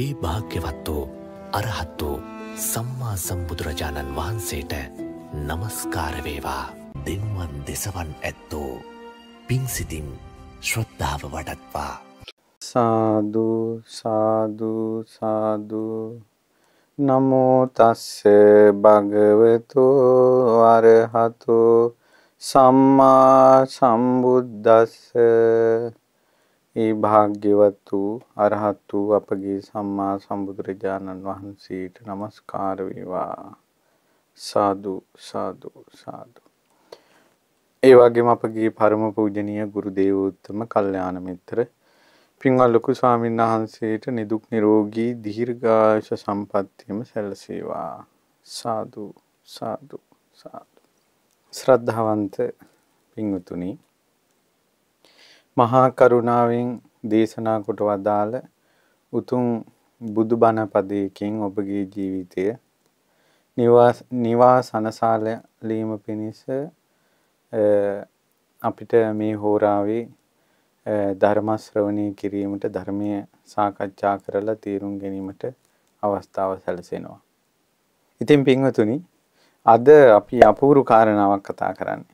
ඒ භාග්‍යවත් වූ අරහත් වූ සම්මා සම්බුදුරජාණන් වහන්සේට නමස්කාරවේවා දෙම්වන් දෙසවන් ඇත්තෝ පින්සිතින් ශ්‍රද්ධාව වඩත්වා. සාදු සාදු සාදු නමෝතස්ස භගවතු අරහතු සම්මා සම්බුද්දස්ස ඒ භාග්‍යවත් වූ අරහත් වූ අපගේ සම්මා සම්බුදුරජාණන් වහන්සේට নমස්කාර වේවා සාදු සාදු සාදු ඒ වගේම අපගේ පරම පූජනීය ගුරු දේවෝත්තම කල්යාණ මිත්‍ර පින්වත් ලොකු ස්වාමීන් වහන්සේට නිදුක් නිරෝගී දීර්ඝායුෂ සම්පන්නියම සැලසේවා සාදු සාදු සාදු ශ්‍රද්ධාවන්ත පින්වතුනි මහා කරුණාවෙන් දේශනා කොට වදාළ උතුම් බුදු බණ පදයකින් ඔබගේ ජීවිතය නිවා සනසාලීම පිණිස අපිට මේ හෝරාවේ ධර්ම ශ්‍රවණය කිරීමට ධර්මය සාකච්ඡා කරලා තීරුම් ගැනීමට අවස්ථාව සැලසෙනවා. ඉතින් පින්වතුනි අද අපි අපූරු කාරණාවක් කතා කරන්නේ.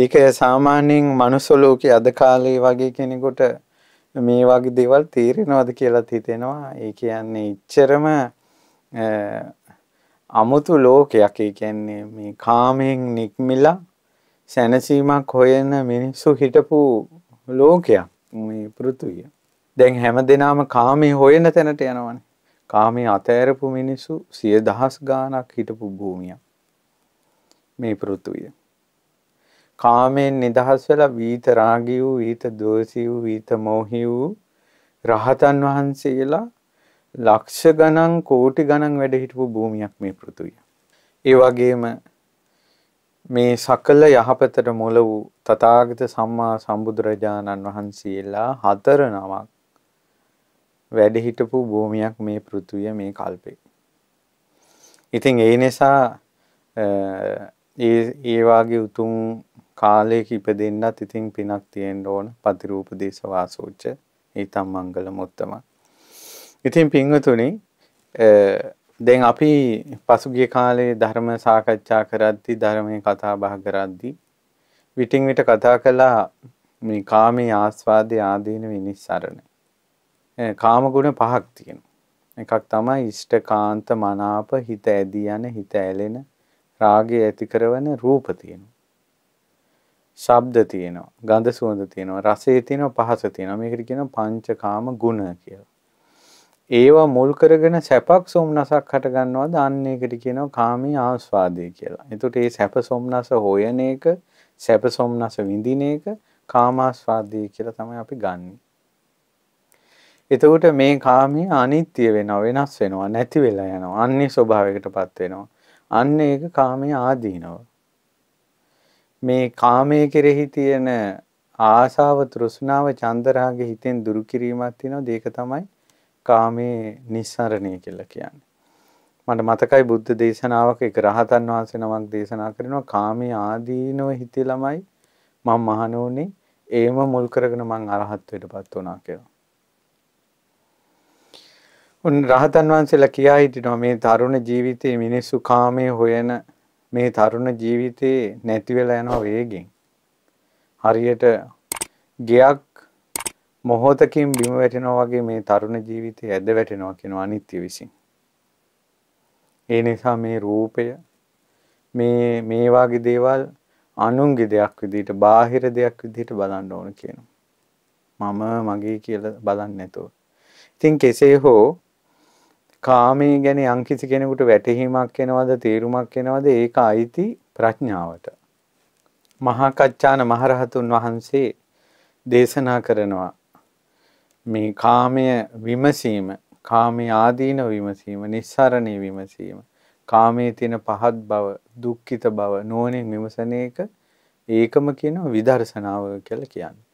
ඒක සාමාන්‍යයෙන් මනුස්ස ලෝකයේ අද කාලේ වගේ කෙනෙකුට මේ වගේ දේවල් තේරෙනවද කියලා හිතෙනවා. ඒ කියන්නේ ඉච්චරම අමුතු ලෝකයක්. ඒ කියන්නේ මේ කාමයෙන් නික්මිලා සැනසීමක් හොයන මිනිස්සු හිටපු ලෝකයක් මේ පෘථුවිය. දැන් හැම දෙනාම කාමේ හොයන තැනට යනවනේ. කාමේ අතෑරපු මිනිස්සු සිය දහස් ගානක් හිටපු භූමියක් මේ පෘථුවිය. කාමයෙන් නිදහස් වෙලා වීත රාගී වූ වීත දෝෂී වූ වීත මෝහී වූ රහතන් වහන්සේලා ලක්ෂ ගණන් කෝටි ගණන් වැඩ හිටපු භූමියක් මේ පෘථුවිය. ඒ වගේම මේ සකල යහපතට මුල වූ තථාගත සම්මා සම්බුදුරජාණන් වහන්සේලා හතර නමක් වැඩ හිටපු භූමියක් මේ පෘථුවිය මේ කල්පේ. ඉතින් ඒ නිසා ඒ ඒ වාගේ උතුම් කාලයක ඉපදෙන්නත් ඉතින් පිනක් තියෙන්න ඕන පතිරූප දේශ වාසූච්ච ඊතම් මංගල මුත්තම. ඉතින් පින්වතුනි දැන් අපි පසුගිය කාලේ ධර්ම සාකච්ඡා කරද්දී ධර්මයේ කතා බහ කරද්දී විටින් විට කතා කළා මේ කාමයේ ආස්වාදයේ ආදීන විනිස්සරණ. කාම ගුණ පහක් තියෙනවා. එකක් තමයි ඉෂ්ඨකාන්ත මනාප හිත ඇදී යන හිත ඇලෙන රාගය ඇති කරන රූප තියෙනවා. ශබ්ද තියෙනවා ගඳ සුවඳ තියෙනවා රසය තියෙනවා පහස තියෙනවා මේකට කියනවා පංචකාම ගුණ කියලා. ඒවා මුල් කරගෙන සැපක් සොම්නසක් හට ගන්නවාද අන්න ඒකට කියනවා කාමී ආස්වාදය කියලා. එතකොට මේ සැප සොම්නස හොයන එක සැප සොම්නස විඳින එක කාමාස්වාදී කියලා තමයි අපි ගන්නෙ. එතකොට මේ කාමී අනිත්‍ය වෙනවා වෙනස් වෙනවා නැති වෙලා යනවා අන්නේ ස්වභාවයකටපත් වෙනවා. අන්න ඒක කාමයේ ආදීනවා. මේ කාමයේ කෙරෙහි තියෙන ආසාව තෘෂ්ණාව චන්දරාග හිතෙන් දුරු කිරීමක් තියෙනවා. ඒක තමයි කාමයේ නිස්සරණය කියලා කියන්නේ. මට මතකයි බුද්ධ දේශනාවක එක රහතන් වහන්සේ නමක් දේශනා කරනවා කාමී ආදීනව හිතේ ළමයි මම මහණෝනේ ඒම මුල් කරගෙන මං අරහත් වෙටපත් වුණා කියලා. උන් රහතන් වහන්සේලා කියා හිටිනවා මේ තරුණ ජීවිතයේ මිනිස්සු කාමයේ හොයන මේ තරුණ ජීවිතේ නැති වෙලා යනවා වේගෙන්. හරියට ගයක් මොහොතකින් බිම වැටෙනවා වගේ මේ තරුණ ජීවිතේ ඇද වැටෙනවා කියන අනිත්‍ය විසින්. ඒ නිසා මේ රූපය මේ මේ වගේ දේවල් අනුන්ගේ දෙයක් විදිහට බාහිර දෙයක් විදිහට බලන්න ඕන කියනවා. මම මගේ කියලා බලන්නේ නැතුව. ඉතින් කෙසේ හෝ කාමයේ ගැන යම්කිසි කෙනෙකුට වැටහීමක් එනවද තේරුමක් එනවද ඒක අයිති ප්‍රඥාවට. මහා කච්චාන මහරහතුන් වහන්සේ දේශනා කරනවා මේ කාමය විමසීම කාමයේ ආදීන විමසීම නිස්සරණේ විමසීම කාමයේ තියෙන පහත් බව දුක්ඛිත බව නොනින් විමසන එක ඒකම කියන විදර්ශනාව කියලා කියන්නේ.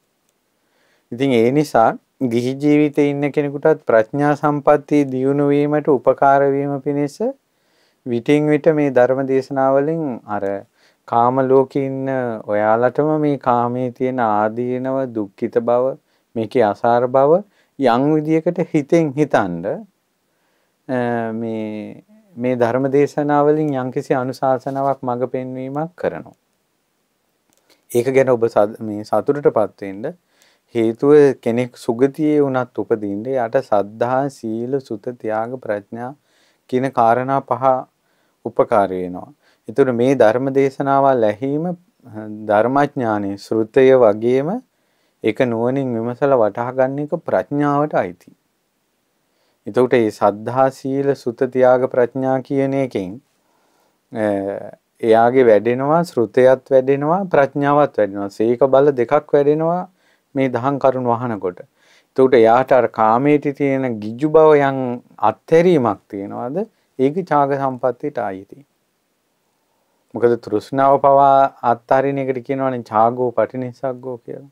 ඉතින් ඒ නිසා ගිහි ජීවිතේ ඉන්න කෙනෙකුටත් ප්‍රඥා සම්පatti දියුණු වීමට උපකාර වීම පිණිස විටින් විට මේ ධර්ම දේශනාවලින් අර කාම ලෝකේ ඉන්න ඔයාලටම මේ කාමයේ තියෙන ආදීනව දුක්ඛිත බව මේකේ අසාර බව යම් විදියකට හිතෙන් හිතනද මේ මේ ධර්ම දේශනාවලින් යම්කිසි අනුශාසනාවක් මඟ පෙන්වීමක් කරනවා. ඒක ගැන ඔබ මේ සතුටටපත් වෙන්න හේතුව කෙනෙක් සුගතියේ වුණත් උපදින්න යට සද්ධා සීල සුත ත්‍යාග ප්‍රඥා කියන காரணා පහ උපකාරී වෙනවා. ඒතර මේ ධර්ම දේශනාවල් ඇහිම ධර්මඥානෙ ශ්‍රුතය වගේම ඒක නුවණින් විමසලා වටහා ගන්න එක ප්‍රඥාවට අයිති. එතකොට මේ සද්ධා සීල සුත ත්‍යාග ප්‍රඥා කියන එකෙන් එයාගේ වැඩෙනවා ශ්‍රුතයත් වැඩෙනවා ප්‍රඥාවත් වැඩෙනවා. සීක බල දෙකක් වැඩෙනවා මේ දහම් කරුණු වහනකොට. එතකොට එයාට අර කාමයේදී තියෙන ගිජු බව යම් අත්හැරීමක් තියනවාද? ඒක ඡාග සම්පත්තියට ආйти. මොකද තෘෂ්ණාව පවා අත්හරින එකට කියනවනේ ඡාගෝ පටිනිසග්ගෝ කියලා.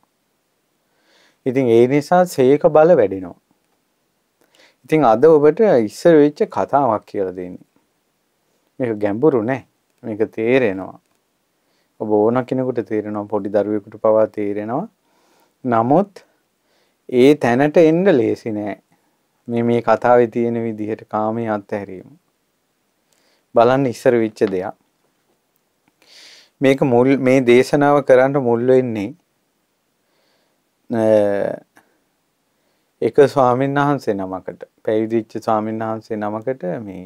ඉතින් ඒ නිසා සේක බල වැඩිනවා. ඉතින් අද ඔබට ඉස්සර වෙච්ච කතාවක් කියලා දෙන්නේ. මේක ගැඹුරු නෑ. මේක තේරෙනවා. ඔබ ඕන කෙනෙකුට තේරෙනවා පොඩි දරුවෙකුට පවා තේරෙනවා. නමුත් ඒ තැනට එන්ඩ ලේසි නෑ මේ මේ කතාව තියෙන විදිහට කාමය අත්තහැරීම. බලන්න ඉස්සර විච්ච දෙයක්. මේක මුල් මේ දේශනාව කරන්න මුල්ල වෙන්නේ එක ස්වාමීන් වහන්සේ නමකට පැවිදිච්ච ස්වාමීන් වහන්සේ නමකට මේ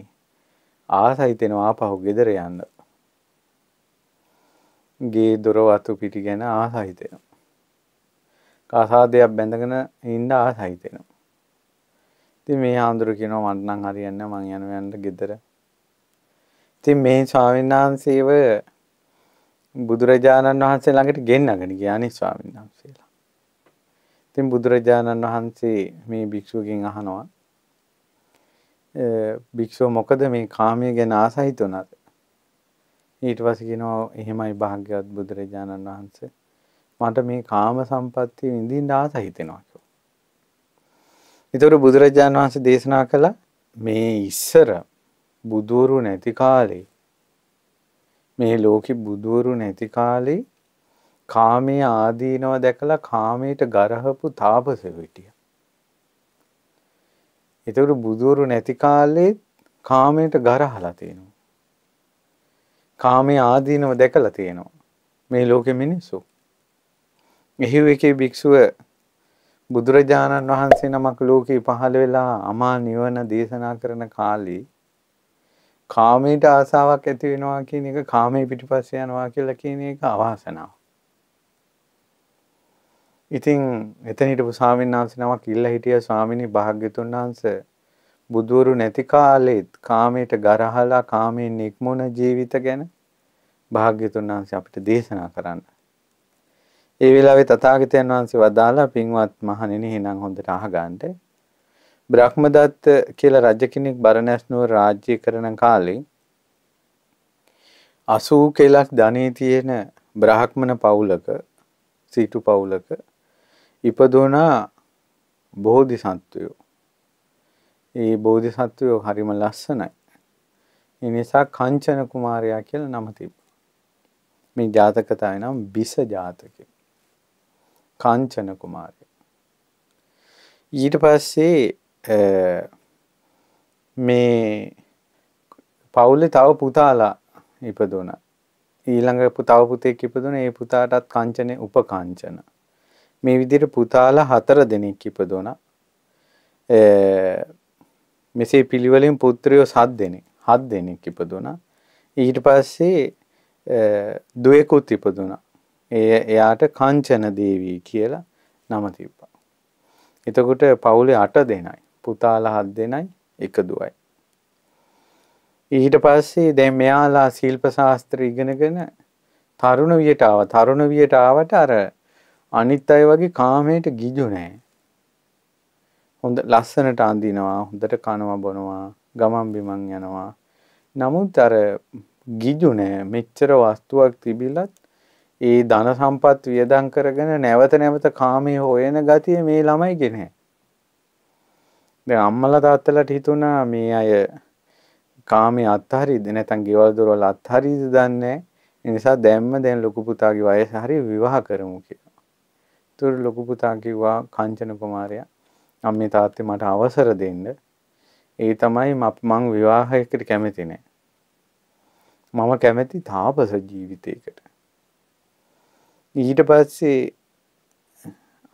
ආසහිතෙනවා පහු ගෙදර යන්න. ගේ දොර වතු පිටි ගැන ආසහිතෙනවා. කසාදයක් බැඳගෙන ඉන්න ආස හිතෙනවා. ඉතින් මේ හාමුදුරු කියනවා මට නම් හරියන්නේ මං යන යන්න ගෙදර. ඉතින් මේ ස්වාමීන් වහන්සේව බුදුරජාණන් වහන්සේ ළඟට ගෙන්නගෙන ගියා නේ ස්වාමීන් වහන්සේලා. ඉතින් බුදුරජාණන් වහන්සේ මේ භික්ෂුවගෙන් අහනවා භික්ෂුව මොකද මේ කාමය ගැන ආසහිත උනාද? ඊට පස්සේ කියනවා එහෙමයි භාග්‍යවත් බුදුරජාණන් වහන්සේ මට මේ කාම සම්පත්තිය විඳින්න ආස හිතෙනවා කියලා. ඊතර බුදුරජාණන් වහන්සේ දේශනා කළ මේ ඉස්සර බුදවරු නැති කාලේ මේ ලෝකෙ බුදවරු නැති කාලේ කාමයේ ආදීනව දැකලා කාමයට ගරහපු තාපසයෝ හිටියා. ඒතකොට බුදවරු නැති කාලේ කාමයට ගරහලා තියෙනවා. කාමයේ ආදීනව දැකලා තියෙනවා. මේ ලෝකෙ මිනිස්සු. එහිව එකේ භික්ෂුව බුදුරජාණන් වහන්සේ නමක් ලෝකේ පහළ වෙලා අමා නිවන දේශනා කරන කාලේ කාමයට ආසාවක් ඇති වෙනවා කියන එක කාමයේ පිටිපස්සේ යනවා කියලා කියන එක අවාසනාවක්. ඉතින් එතන හිටපු ස්වාමීන් වහන්සේ නමක් ඉල්ලා හිටිය ස්වාමිනී භාග්‍යතුන් වහන්සේ බුදවරු නැති කාලෙත් කාමයට ගරහලා කාමයෙන් නික්මුණ ජීවිත ගැන භාග්‍යතුන් වහන්සේ අපිට දේශනා කරන්න. ඒ වෙලාවේ තථාගතයන් වහන්සේ වදාලා පින්වත් මහණෙනි එහෙනම් හොඳට අහගන්න. බ්‍රහ්මදත්ත කියලා රජ කෙනෙක් බරණැස් නුවර රාජ්‍ය කරන කාලේ 80 කලක් ධනෙ තියෙන බ්‍රාහ්මණ පවුලක සීතු පවුලක ඉපදුනා බෝධිසත්වයෝ. ඒ බෝධිසත්වයෝ හරිම ලස්සනයි. ඒ නිසා කංචන කුමාරයා කියලා නම තිබ්බා. මේ ජාතකතාවේ නම් බිස ජාතකය. කාංචන කුමාරය. ඊට පස්සේ මේ පවුලෙ තව පුතාලා ඉපදුන. ඊළඟ පුතාව පුතෙක් ඉපදුන ඒ පුතාටත් කංචනය උපකාංචන. මේ විදිර පුතාලා හතර දෙනෙක් ඉපදුන. මෙසේ පිළිවලින් පුත්‍රයෝ සත් දෙනෙක් හත් දෙනෙක් ඉපදුනා. ඊට පස්සේ දුවෙකුත් ඉපදුනා. ඒ එයාට කංචන දේවී කියලා නම තිබ්බා. එතකොට පවුලේ 8 දෙනයි. පුතාලා 7 දෙනයි, එක දුවයි. ඊට පස්සේ දැන් මෙයාලා ශිල්ප ශාස්ත්‍ර ඉගෙනගෙන තරුණ වියට ආවා. තරුණ වියට ආවට අර අනිත් අය වගේ කාමයට ගිජු නෑ. හොඳ ලස්සනට අඳිනවා, හොඳට කනවා බොනවා, ගමන් බිමන් යනවා. නමුත් අර ගිජු නෑ. මෙච්චර වස්තුවක් තිබිලත් ඒ ධන සම්පත් වියදම් කරගෙන නැවත නැවත කාමයේ හොයන ගතිය මේ ළමයිගේ නැහැ. දැන් අම්මලා තාත්තලාට හිතුණා මේ අය කාමයේ අත්හරිද නැත්නම් ගෙවල් දොරවල් අත්හරිද දන්නේ ඒ නිසා දැම්ම දැන් ලොකු පුතාගේ වයස හරි විවාහ කරමු කියලා. ඒතර ලොකු පුතා කිව්වා කංචන කුමාරයා අම්මේ තාත්තේ මට අවසර දෙන්න. ඒ තමයි මම විවාහයකට කැමති නෑ. මම කැමති තාපස ජීවිතයකට. ඊට පස්සේ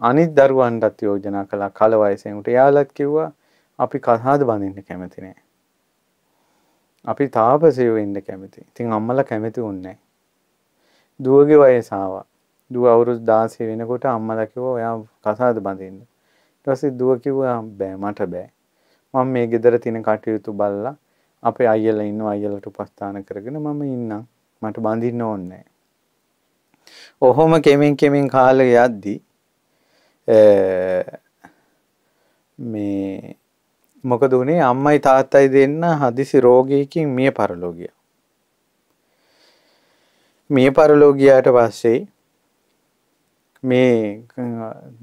අනිත් දරුවන්ටත් යෝජනා කළා කල වයසෙන් උට. එයාලත් කිව්වා අපි කසාද බඳින්න කැමති නෑ. අපි තාපසයෝ වෙන්න කැමති. ඉතින් අම්මලා කැමති වුණේ නෑ. දුවගේ වයස ආවා. දුව අවුරුදු 16 වෙනකොට අම්මලා කිව්වා ඔයා කසාද බඳින්න. ඊට පස්සේ දුව කිව්වා බෑ මට බෑ. මම මේ ගෙදර තියෙන කටයුතු බලලා අපේ අයියලා ඉන්නවා අයියලට උපස්ථාන කරගෙන මම ඉන්නම්. මට බඳින්න ඕනේ නෑ. ඔහොම කෙමින් කෙමින් කාල යද්දී මේ මොකද වනේ අම්මයි තාත්තයි දෙන්න හදිසි රෝගයකින් මිය පරලෝගිය. මිය පරලෝගියාට පස්සේ මේ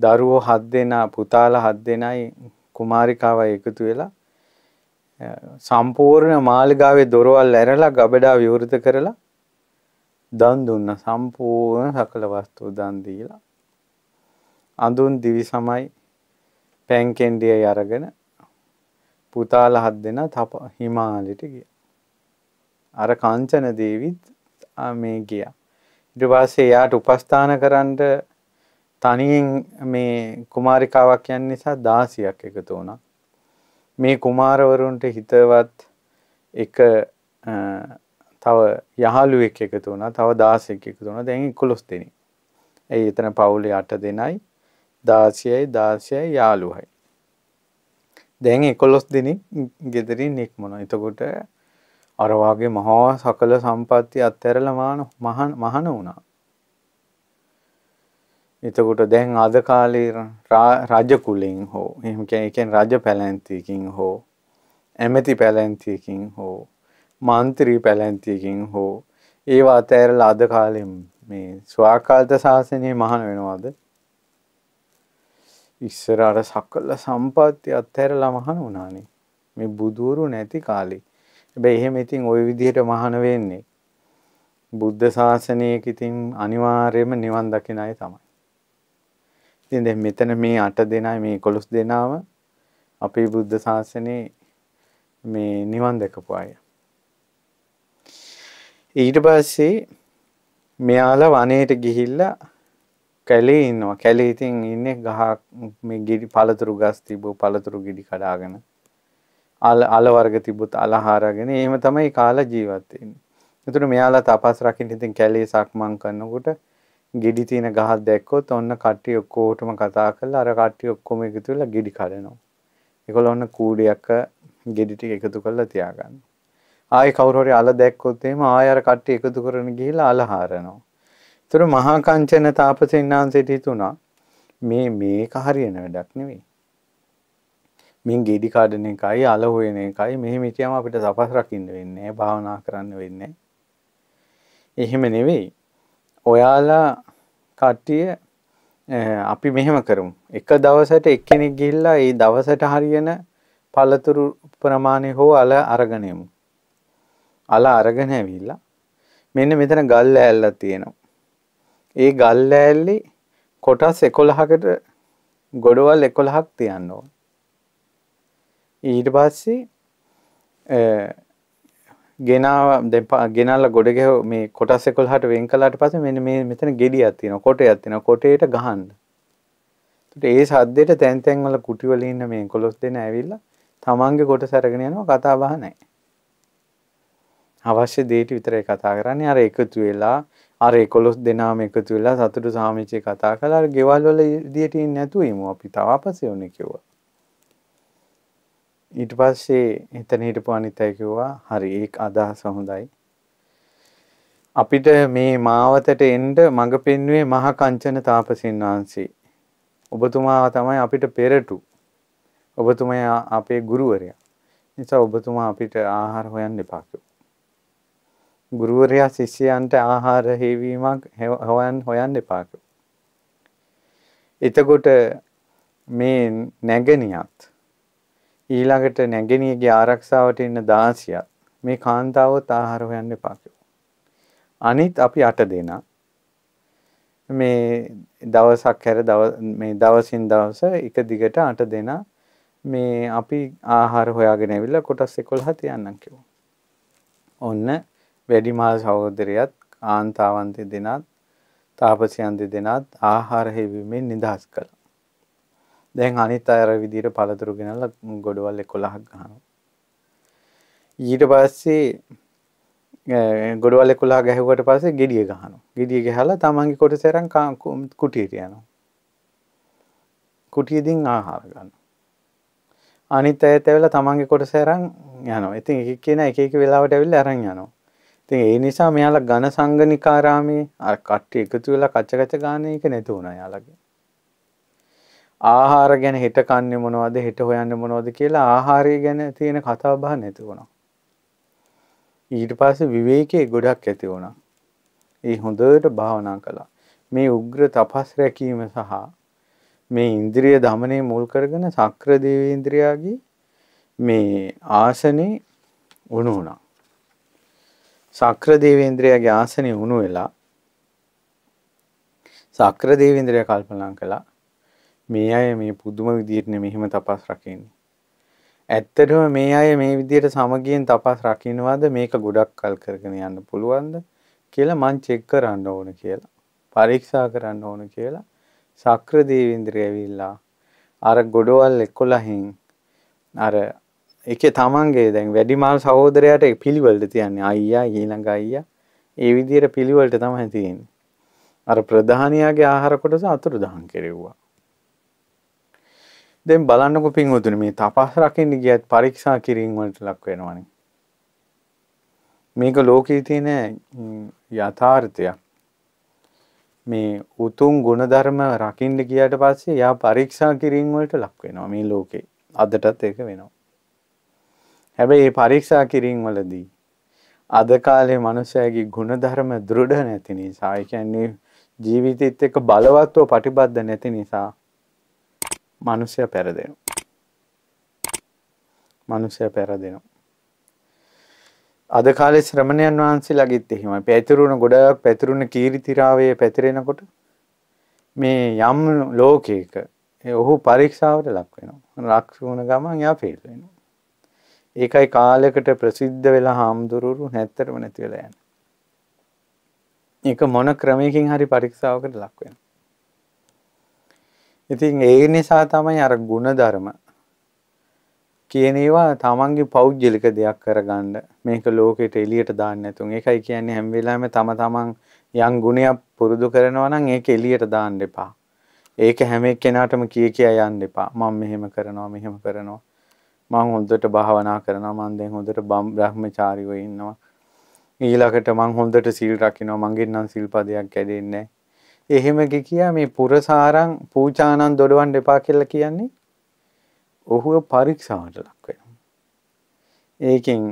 දරුවෝ හත් දෙනා පුතාල හත් දෙනයි කුමාරිකාවයි එකතු වෙලා සම්පූර්ණ මාලිගාවේ දොරවල් ඇරලා ගබඩා විවෘත කරලා දන් දුන්න සම්පූර්ණ සකල වස්තු දන් දීලා අඳුන් දිවි සමයි පැන් කෙන්ඩියයි අරගෙන පුතාල හත් දෙන තප හිමාලෙට ගිය. අර කංචන දේවිත් මේ ගිය. ඉට පස්සේ එයාට උපස්ථාන කරන්ට තනියෙන් මේ කුමාරිකාවක් යන් නිසා දාසියක් එකතු වුණා. මේ කුමාරවරුන්ට හිතවත් එක තව යහළුවෙක් එකතු වුණා තව 16ක් එකතු වුණා දැන් 11 දෙනෙක්. ඒ එතන පවුලේ 8 දෙනයි 16යි 16යි යාළුවයි. දැන් 11 දෙනෙක් ගෙදරින් නික්මනවා. එතකොට අර වාගේ මහා සකල සම්පත්තිය අත්හැරලා මාන මහාන වුණා. එතකොට දැන් අද කාලේ රජ කුලෙන් හෝ එහෙම කියන්නේ රජ පැලැන්තියකින් හෝ ඇමති පැලැන්තියකින් හෝ මන්ත්‍රී පැලැන්තියකින් හෝ ඒවා අතඇරලා අද කාලෙම් මේ ස්වාකාල්ත ශාසනය මහන වෙනවාද ඉස්සර අර සක්කල්ල සම්පත්ති අත්හැරලා මහන වුණානේ මේ බුදුවරු නැති කාලේ හැබැයි එහෙම ඉතින් ওই විදිහට මහන වෙන්නේ බුද්ධ ශාසනයක ඉතින් අනිවාර්යයෙන්ම නිවන් දකින අය තමයි. ඉතින් දැන් මෙතන මේ 8 දෙනා මේ 11 දෙනාම අපේ බුද්ධ ශාසනයේ මේ නිවන් දැකපු අය. ඊට පස්සේ මෙයාලා වනයට ගිහිල්ලා කැලේ ඉන්නවා. කැලේ ඉතින් ඉන්නේ ගහ මේ ගිඩි පළතුරු ගස් තිබු පළතුරු ගිඩි කඩාගෙන අල අල වර්ග තිබුත් අල හාරගෙන එහෙම තමයි කාලා ජීවත් වෙන්නේ. එතකොට මෙයාලා තපස් රකින්න ඉතින් කැලේ සක්මන් කරනකොට ගිඩි තියෙන ගහක් දැක්කොත් ඔන්න කට්ටිය ඔක්කොටම කතා කරලා අර කට්ටිය ඔක්කොම එකතු වෙලා ගිඩි කඩනවා. ඒගොල්ලෝ ඔන්න කූඩයක ගෙඩි ටික එකතු කරලා තියාගන්න. ආයෙ කවුරු හරි අල දැක්කොත් එහෙම ආයෙ අර කට්ටිය එකතු කරගෙන ගිහිල්ලා අල හාරනවා. ඒතර මහා කංචන තාපසේන්නාන්සේට හිතුණා මේ මේක හරියන වැඩක් නෙවෙයි. මින් ගෙඩි කාඩන එකයි අල හොයන එකයි මෙහෙම හිටියම අපිට සපස් රකින්න වෙන්නේ භාවනා කරන්න වෙන්නේ. එහෙම නෙවෙයි. ඔයාලා කට්ටිය අපි මෙහෙම කරමු. එක දවසට එක්කෙනෙක් ගිහිල්ලා ඒ දවසට හරියන පළතුරු ප්‍රමාණය හෝ අල අරගෙන යමු. අලා අරගෙන ඇවිල්ලා මෙන්න මෙතන ගල් ඇල්ලක් තියෙනවා. ඒ ගල් ඇල්ලේ කොටස් 11කට ගොඩවල් 11ක් තියන්න ඕන. ඊට පස්සේ ගෙනාව ගෙනල්ල ගොඩග මේ කොටස් 11ට වෙන් කළාට පස්සේ මෙන්න මේ මෙතන ගෙඩියක් තියෙනවා කොටයක් තියෙනවා කොටේට ගහන්න. එතකොට ඒ සද්දෙට තැන් තැන් වල කුටි වල ඉන්න මේ 11 දෙනා ඇවිල්ලා තමන්ගේ කොට සරගෙන යනවා කතා බහ නැහැ. අවශ්‍ය දේට විතරයි කතා කරන්නේ. අර එකතු වෙලා අර 11 දෙනාම එකතු වෙලා සතුටු සාමිච්චේ කතා කළා. අර ගෙවල් වල විදියට ඉන්නේ නැතුව ඉමු අපි තව අපසේ උනේ කිව්වා. ඊට පස්සේ එතන හිටපු අනිත් අය කිව්වා හරි ඒක අදහස හොඳයි. අපිට මේ මාවතට එන්ඩ මඟ පෙන්වේ මහ කංචන තාපසින් වහන්සේ. ඔබතුමා තමයි අපිට පෙරටු. ඔබතුමය අපේ ගුරුවරයා. නිසා ඔබතුමා අපිට ආහාර හොයන්න එපාකෝ. ගුරුවරයා ශිෂ්‍යයන්ට ආහාර හේවීමක් හොයන් හොයන් එපාක. එතකොට මේ නැගණියත් ඊළඟට නැගණියගේ ආරක්ෂාවට ඉන්න දාසියත් මේ කාන්තාවත් ආහාර හොයන්න එපා අනිත් අපි අට දෙනා මේ දවසක් හැර මේ දවසින් දවස එක දිගට අට දෙනා මේ අපි ආහාර හොයාගෙන ඇවිල්ලා කොටස් 11 තියන්නම් කිව්වා. ඔන්න වැඩිමා සහෝදරයත් කාන්තාවන්ති දෙනත් තාපසයන්ති දෙනත් ආහාර හෙවීමෙන් නිදහස් කළ. දැන් අනිත් අයර විදිර පළතුරු ගෙනල ගොඩවල් එකොළහක් ගහන. ඊට පස්සේ ගොඩවල කොලා ගැහවට පසේ ගෙඩිය ගහනු ගෙඩිය ගැහලා තමන්ගේ කොට සැරන් කාකුම් කුටියටයනු කුටියදිින් ආහාර ගන්න අනිත් ඇතැවෙල තමන්ගේ කොට සැරං යන ඉතින් එක කියන එක වෙලාවට ඇවිල් අරං යනවා ඉතින් ඒ නිසා මෙයාලා ඝන සංගනිකාරාමේ අර කට්ටිය එකතු වෙලා කච්චකච ගාන එක නැති වුණා යාළගේ. ආහාර ගැන හිත කන්නේ මොනවද හිත හොයන්නේ මොනවද කියලා ආහාරය ගැන තියෙන කතා බහ නැති වුණා. ඊට පස්සේ විවේකයේ ගොඩක් ඇති වුණා. ඒ හොඳට භාවනා කළා. මේ උග්‍ර තපස් රැකීම සහ මේ ඉන්ද්‍රිය দমনයේ මුල් කරගෙන සක්‍ර දේවේන්ද්‍රයාගේ මේ ආසනේ උණු වුණා. සක්‍රදේවේන්ද්‍රයාගේ ආසනය වුණු වෙලා සක්‍රදේවේන්ද්‍රය කල්පනා කළා මේ අය මේ පුදුම විදිහටනේ මෙහෙම තපස් රකින්නේ. ඇත්තටම මේ අය මේ විදිහට සමගියෙන් තපස් රකින්නවාද මේක ගොඩක් කල් කරගෙන යන්න පුළුවන්ද කියලා මං චෙක් කරන්න ඕන කියලා. පරීක්ෂා කරන්න ඕන කියලා සක්‍රදේවේන්ද්‍රය ඇවිල්ලා අර ගොඩවල් 11න් අර එක තමන්ගේ දැන් වැඩිමාල් සහෝදරයට පිළිවලට තියන්නේ අයියා ඊළඟ අයියා ඒ විදියට පිළිවලට තමයි තියෙන්නේ. අර ප්‍රධානියාගේ ආහාර කොටස අතුරු දහන් කෙරෙව්වා. දැන් බලන්නකො පින්වතුනි මේ තපස් රකින්න ගියත් පරීක්ෂා කිරීම වලට ලක් වෙනවනේ. මේක ලෝකයේ තියෙන යථාර්ථයක්. මේ උතුම් ගුණධර්ම රකින්න ගියාට පස්සේ යා පරීක්ෂා කිරීම වලට ලක් වෙනවා මේ ලෝකේ. අදටත් ඒක වෙනවා. හැබැයි මේ පරීක්ෂා කිරීම වලදී අද කාලේ මනුස්සයාගේ ಗುಣධර්ම දෘಢ නැති නිසා, ඒ කියන්නේ ජීවිතෙත් එක්ක බලවත්ව ප්‍රතිබද්ධ නැති නිසා මනුස්සයා පෙරදෙනවා. මනුස්සයා පෙරදෙනවා. අද කාලේ ශ්‍රමණයන් වහන්සේලාගෙත් එහෙමයි. පැතිරුණ ගොඩක් පැතිරුණ කීර්තිරාවයේ පැතිරෙනකොට මේ යම් ලෝකයක ඔහු පරීක්ෂාවට ලක් වෙනවා. ලක් වුණ ගමන් එයා ෆේල් වෙනවා. ඒකයි කාලයකට ප්‍රසිද්ධ වෙලා හාමුදුරුවෝ නැත්තරම නැති වෙලා යන්නේ. ඒක මොන ක්‍රමයකින් හරි පරීක්ෂාවකට ලක් වෙනවා. ඉතින් ඒ නිසා තමයි අර ಗುಣධර්ම කියන ඒවා තමන්ගේ පෞද්ගලික දෙයක් කරගන්න මේක ලෝකෙට එළියට දාන්න නැතුන්. ඒකයි කියන්නේ හැම වෙලාවෙම තම තමන් යම් ගුණයක් පුරුදු කරනවා නම් ඒක එළියට දාන්න එපා. ඒක හැම එක්කෙනාටම කිය කියා යන්න එපා. මම මෙහෙම කරනවා මෙහෙම කරනවා. මං හොඳට භාවනා කරනවා මං දැන් හොඳට බ්‍රහ්මචාරීව ඉන්නවා ඊළඟට මං හොඳට සීල් රකින්නවා මංගෙන් නම් සිල්පදයක් ඇදෙන්නේ එහෙම කියා මේ පුරසාරං පූජානන් දොඩවන්න එපා කියලා කියන්නේ ඔහුව පරීක්ෂාවට ලක් වෙනවා. ඒකෙන්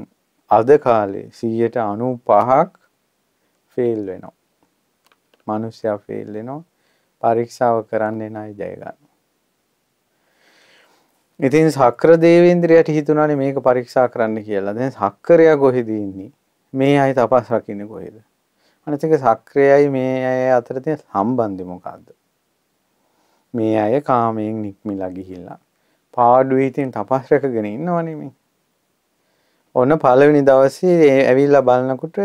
අද කාලේ 95ක් ෆේල් වෙනවා. මිනිස්සයා ෆේල් වෙනවා. පරීක්ෂාව කරන්නේ නැයි ජය ගන්න. ඉතින් සක්‍ර දේවේන්ද්‍රයට හිතුණානේ මේක පරීක්ෂා කරන්න කියලා. දැන් සක්‍රයා කොහෙද ඉන්නේ? මේ අය තපස් රකින්නේ කොහෙද? අනිත් එක සක්‍රයයි මේ අය අතර තියෙන සම්බන්ධය මොකද්ද? මේ අය කාමයෙන් නික්මිලා ගිහිල්ලා පාඩුවේ ඉතින් තපස් රැකගෙන ඉන්නවනේ මේ. ඔන්න පළවෙනි දවසේ ඇවිල්ලා බලනකොට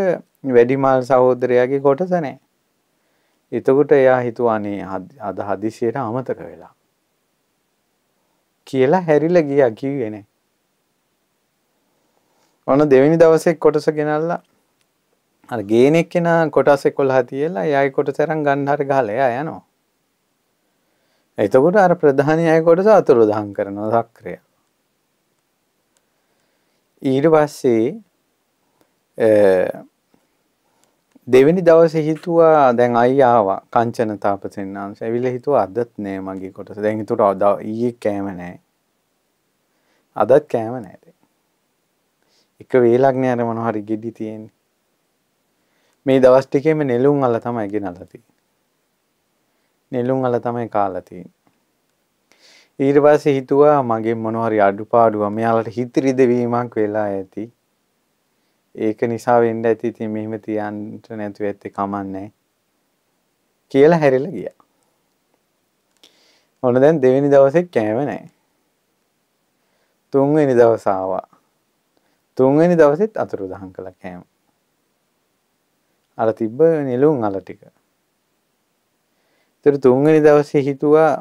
වැඩිමල් සහෝදරයාගේ කොටස නැහැ. එතකොට එයා හිතුවානේ අද හදිසියට අමතක වෙලා. කියලා හැරිලා ගියා කිව්වේ නෑ. ඔන්න දෙවෙනි දවසේ කොටස ගෙනල්ලා අර ගේනෙක් කෙනා කොටස් 11 තියලා එයාගේ කොටස අරන් ගන්න හරි ගහලා එයා යනවා. එතකොට අර ප්‍රධානියාගේ කොටස අතුරුදහන් කරනවා සක්‍රිය. ඊට පස්සේ දෙවැනි දවසේ හිතුවා දැන් අයිය ආවා කංචන තාපසෙන්නාංශ. ඇවිල්ලා හිතුවා අදත් නෑ මගේ කොටස. දැන් හිතුවා ඊයේ කෑම නෑ. අදත් කෑම නෑ දැන්. එක වේලක් නෑ අර මොන හරි ගෙඩි තියෙන්නේ. මේ දවස් ටිකේම නෙළුම් අල තමයි ගෙනල්ලා තියෙන්නේ. නෙළුම් අල තමයි කාලා තියෙන්නේ. ඊට පස්සේ හිතුවා මගේ මොන හරි අඩුපාඩුව මෙයාලට හිතරි දෙවීමක් වෙලා ඇති. ඒක නිසා වෙන්න ඇති ඉතින් මෙහෙම තියන්න නැතුව ඇත්තේ කමන්නේ කියලා හැරිලා ගියා. ඔන්න දැන් දෙවෙනි දවසේ කෑම නැහැ. තුන්වෙනි දවස ආවා. තුන්වෙනි දවසෙත් අතුරු දහන් කළා කෑම. අර තිබ්බ නිලුම් අල ටික. ඒතර තුන්වෙනි දවසේ හිතුවා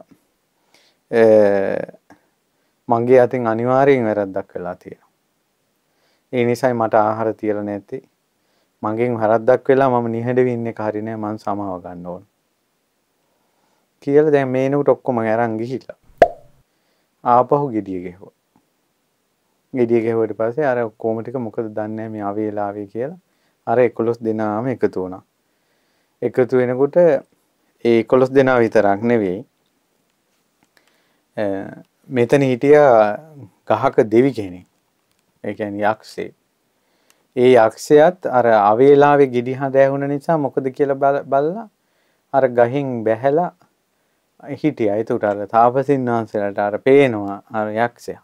මගේ අතින් අනිවාර්යෙන් වැරද්දක් වෙලා තියෙනවා. ඒ නිසයි මට ආහාර තියලා නැති. මගෙන් හරද්දක් වෙලා මම නිහඬව ඉන්නේ කාරි නෑ මං සමාව ගන්න ඕන. කියලා දැන් මේනුට ඔක්කොම අරන් ගිහිල්ලා. ආපහු ගෙඩිය ගෙහුවා. ගෙඩිය ගෙහුවට පස්සේ අර ඔක්කොම ටික මොකද දන්නේ මේ ආවේලාවේ කියලා අර 11 දෙනාම එකතු වුණා. එකතු වෙනකොට ඒ 11 දෙනා විතරක් නෙවෙයි මෙතන හිටිය ගහක දෙවි කෙනෙක් ඒකැන යක්ෂේ. ඒ යක්ෂයත් අර අවේලාවේ ගිඩි හදෑහුණ නිසා මොකද කියල බල්ලා අර ගහින් බැහැලා හිටිය අයිතුට අර තාපසින් වහන්සේලට අර පේනවා අර යක්ෂයා.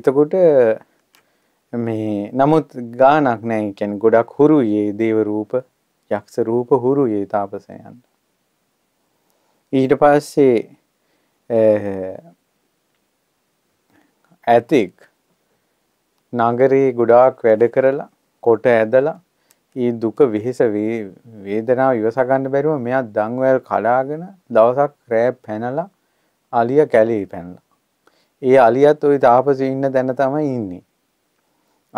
ඉතකොට මේ නමුත් ගානක් නෑ කැන ගොඩක් හුරුයේ දේව රූප යක්ෂ රූප හුරුයේ තාපසයන්. ඊට පස්සේ ඇතෙක් නගරේ ගොඩාක් වැඩ කරලා කොට ඇදලා ඒ දුක විහිස වේදනාව ඉවස ගන්න බැරුව මෙයා දන්වැල් කඩාගෙන දවසක් රෑ පැනලා අලිය කැලේ පැනලා. ඒ අලියත් ওই තාපසී ඉන්න තැන තමයි ඉන්නේ.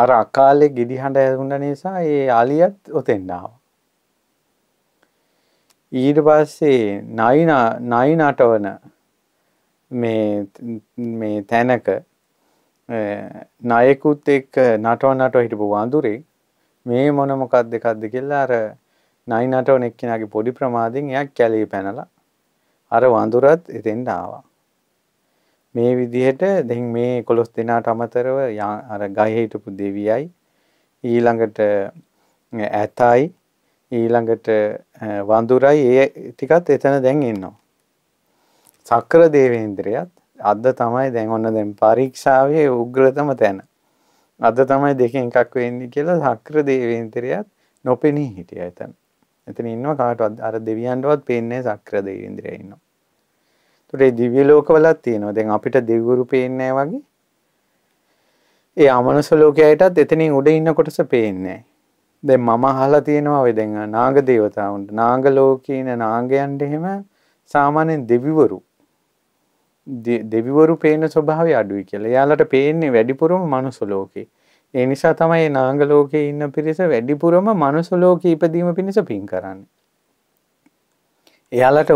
අර අකාලේ ගිඩි හඬ ඇහුණ නිසා ඒ අලියත් ඔතෙන් ආවා. ඊට පස්සේ නයිනා නයිනටවන මේ මේ තැනක නයෙකුත් එක් නටව නටව හිටපු වඳුරේ මේ මොන මොකක්ද දෙකක්ද කියලා අර නයි නටවන එක්කෙනාගේ පොඩි ප්‍රමාදයෙන් එයා කැළේ පැනලා අර වඳුරත් එතෙන්ට ආවා. මේ විදිහට දැන් මේ 11 දෙනාට අමතරව අර ගහේ හිටපු දෙවියයි ඊළඟට ඇතයි ඊළඟට වඳුරයි ඒ ටිකත් එතන දැන් ඉන්නවා. සක්‍ර දේවේන්ද්‍රයත් අද තමයි දැන් ඔන්න දැන් පරීක්ෂාවේ උග්‍රතම තැන. අද තමයි දෙකෙන් එකක් වෙන්නේ කියලා සක්‍ර දේවේන්ද්‍රයත් නොපෙනී හිටියා එතන. එතන ඉන්නවා කාටවත් අර දෙවියන්ටවත් පේන්නේ සක්‍ර දේවේන්ද්‍රය ඉන්නවා. ඒතකොට දිව්‍ය ලෝකවලත් තියෙනවා. දැන් අපිට දෙවිවරු පේන්නේ වගේ ඒ අමනුස ලෝකයටත් එතනින් උඩ ඉන්න කොටස පේන්නේ දැන් මම අහලා තියෙනවා ඔය දැන් නාග දේවතාවුන්ට නාග ලෝකීන නාගයන්ට එහෙම සාමාන්‍යයෙන් දෙවිවරු දෙවිවරු පේන ස්වභාවය අඩුයි කියලා. එයාලට පේන්නේ වැඩිපුරම මනුස්ස ලෝකේ. ඒ නිසා තමයි නාග ලෝකේ ඉන්න පිරිස වැඩිපුරම මනුස්ස ලෝකේ ඉපදීම පිණිස පින් කරන්නේ. එයාලට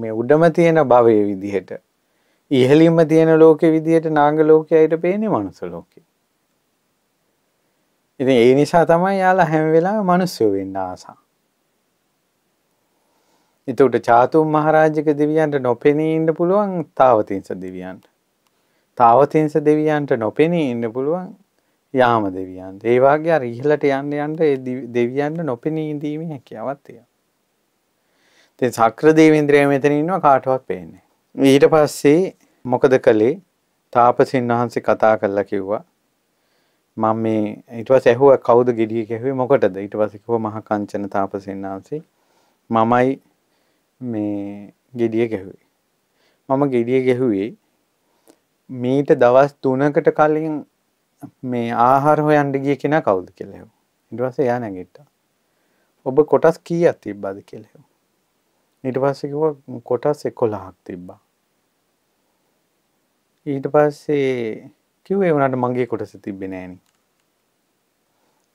මේ උඩම තියෙන භවයේ විදිහට ඉහළින්ම තියෙන ලෝකේ විදිහට නාග ලෝකයට පේන්නේ මනුස්ස ලෝකේ. ඉතින් ඒ නිසා තමයි යාලා හැම වෙලාවෙම මිනිස්සු වෙන්න ආසා. එතකොට චාතුම් මහරජක දෙවියන්ට නොපෙනී ඉන්න පුළුවන් තාවතිංස දෙවියන්ට. තාවතිංස දෙවියන්ට නොපෙනී ඉන්න පුළුවන් යාම දෙවියන්ට. ඒ වගේ අර ඉහළට යන්න යන්න ඒ දෙවියන්ට නොපෙනී ඉඳීමේ හැකියාවක් තියෙනවා. ඉතින් සක්‍ර දේවේන්ද්‍රය මෙතන ඉන්නවා කාටවත් පේන්නේ. ඊට පස්සේ මොකද කළේ? තාපසින් වහන්සේ කතා කරලා කිව්වා මම මේ ඊට පස්සේ ඇහුවා කවුද gediye කැහුවේ මොකටද? ඊට පස්සේ කිව්වා මහා කංචන තාපසින් වහන්සේ මමයි මේ ගෙඩිය ගැහුවේ. මම ගෙඩිය ගැහුවේ මීට දවස් තුනකට කලින් මේ ආහාර හොයන්ඩ ගිය කෙන කවුද කෙලෙව ඉටවස යා නැගිට්ට ඔබ කොටස් කීයක් තිබ්බාද කෙලෙව ඊට පස්සකිව කොටස් එකොලාහක් තිබ්බා ඊට පස්සේ කිව්ේ වනට මගේ කොටස තිබ්බෙන ෑන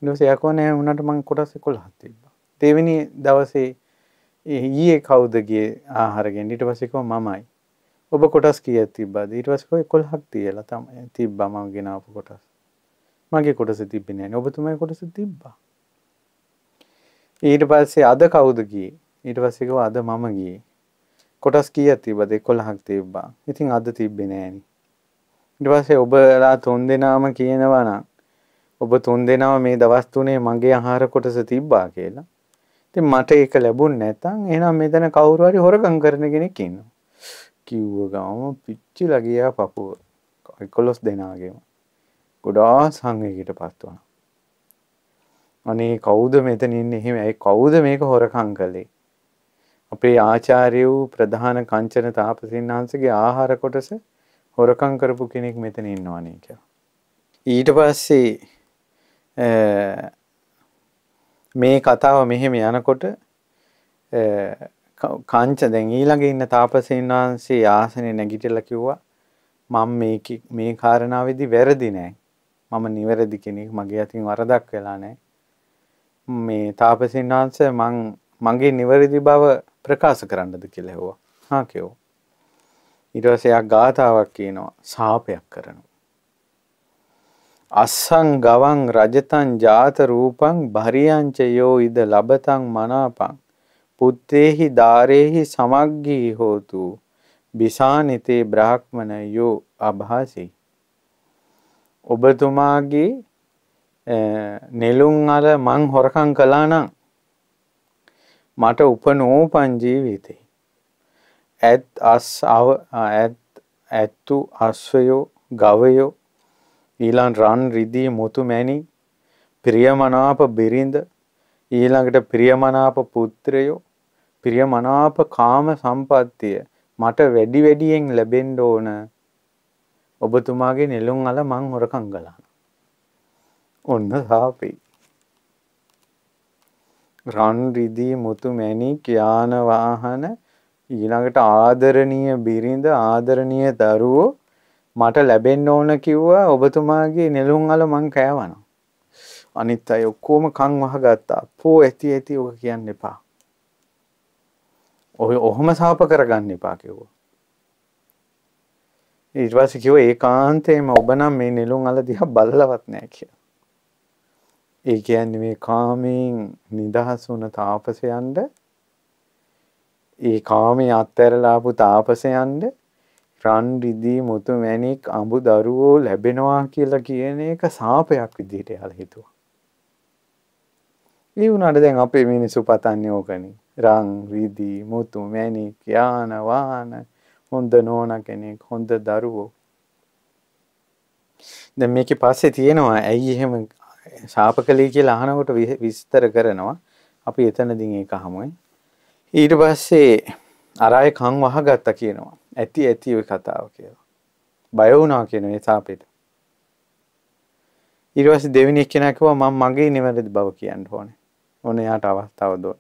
නිවස යකෝනෑ වනට මං කොටස් එකොළහක් තිබ්බා දෙවැනි දවසේ ඊයේ කවුද ගියේ ආහාරගෙන් ඊට පස්සේ කිව්වා මමයි. ඔබ කොටස් කීයක් තිබ්බද? ඊට පස්සේ කිව්වා 11ක් තියලා තමයි තිබ්බා මම ගෙනාවු කොටස්. මගේ කොටස තිබෙන්නේ නැහැ. ඔබතුමයි කොටස තිබ්බා. ඊට පස්සේ අද කවුද ගියේ? ඊට පස්සේ කිව්වා අද මම ගියේ. කොටස් කීයක් තිබ්බද? 11ක් තිබ්බා. ඉතින් අද තිබ්බේ නැහනේ. ඊට පස්සේ ඔබලා තුන් දෙනාම කියනවා නම් ඔබ තුන් දෙනාම මේ දවස් තුනේ මගේ ආහාර කොටස තිබ්බා කියලා. ඉතින් මට ඒක ලැබුණ නැතන් එහෙනම් මෙතන කවුරු හරි හොරකම් කරන කෙනෙක් ඉන්නවා. කිව්ව ගම පිච්චිලා ගියා පපුව. 11 දෙනාගේම. ගොඩාක් සංවේගයකට පත් වුණා. අනේ කවුද මෙතන ඉන්නේ එහෙම ඇයි කවුද මේක හොරකම් කළේ? අපේ ආචාර්ය වූ ප්‍රධාන කංචන තාපසින්හන්සගේ ආහාර කොටස හොරකම් කරපු කෙනෙක් මෙතන ඉන්නවනේ කියලා. ඊට පස්සේ මේ කතාව මෙහෙම යනකොට කංච දැන් ඊළඟ ඉන්න තාපසයන් වහන්සේ ආසනේ නැගිටලා කිව්වා මම මේ මේ කාරණාවේදී වැරදි නෑ මම නිවැරදි කෙනෙක් මගේ අතින් වරදක් වෙලා නෑ මේ තාපසයන් වහන්සේ මං මගේ නිවැරදි බව ප්‍රකාශ කරන්නද කියලා හෙව්වා හා කියෝ ඊට පස්සේ ආ ගාතාවක් කියනවා සාපයක් කරනවා අස්සං ගවං රජතං ජාත රූපං භරියංච යෝ ඉද ලබතං මනාපං පුත්තේහි ධාරේහි සමග්ගී හෝතු බිසානිතේ බ්‍රාහ්මණයෝ අභාසී ඔබතුමාගේ නෙළුම් අල මං හොරකම් කළා නම් මට උපනෝපන් ජීවිතේ ඇත් අස් ඇත් ඇත්තු අස්වයෝ ගවයෝ ඊළඟ රන් රිදී මුතු මැණි ප්‍රියමනාප බිරිඳ ඊළඟට ප්‍රියමනාප පුත්‍රයෝ ප්‍රියමනාප කාම සම්පත්තිය මට වැඩි වැඩියෙන් ලැබෙන්න ඕන ඔබතුමාගේ නෙළුම් අල මං හොරකම් ගලන ඔන්න සාපේ රන් රිදී මුතු මැණි යාන වාහන ඊළඟට ආදරණීය බිරිඳ ආදරණීය දරුවෝ මට ලැබෙන්න ඕන කිව්වා ඔබතුමාගේ නෙළුම් අල මං කෑවනවා. අනිත් අය ඔක්කොම කන් වහගත්තා. පෝ ඇති ඇති ඔක කියන්න එපා. ඔය ඔහොම සාප කරගන්න එපා කිව්වා. ඊට පස්සේ කිව්වා ඒකාන්තයෙන්ම ඔබ නම් මේ නෙළුම් අල දිහා බලලවත් නැහැ කියලා. ඒ කියන්නේ මේ කාමයෙන් නිදහස් වුණ තාපසයන්ට ඒ කාමයේ අත්හැරලා ආපු තාපසයන්ට රන් රිදී මුතු මැණික් අඹු දරුවෝ ලැබෙනවා කියලා කියන එක සාපයක් විදිහට යාලා හිතුවා. ඒ වුණාට දැන් අපේ මිනිස්සු පතන්නේ ඕකනේ. රන් රිදී මුතු මැණික් යාන වාහන හොඳ නෝන කෙනෙක් හොඳ දරුවෝ. දැන් මේකේ පස්සේ තියෙනවා ඇයි එහෙම ශාපකලී කියලා අහනකොට විස්තර කරනවා. අපි එතනදී ඒක අහමුයි. ඊට පස්සේ අරය කං වහගත්තා කියනවා. ඇති ඇති ওই කතාව කියලා. බය වුණා කියන නිසා අපිට. ඊට පස්සේ දෙවෙනි එක්කෙනා කිව්වා මම මගේ නිවැරදි බව කියන්න ඕනේ. ඕන එයාට අවස්ථාව දුන්න.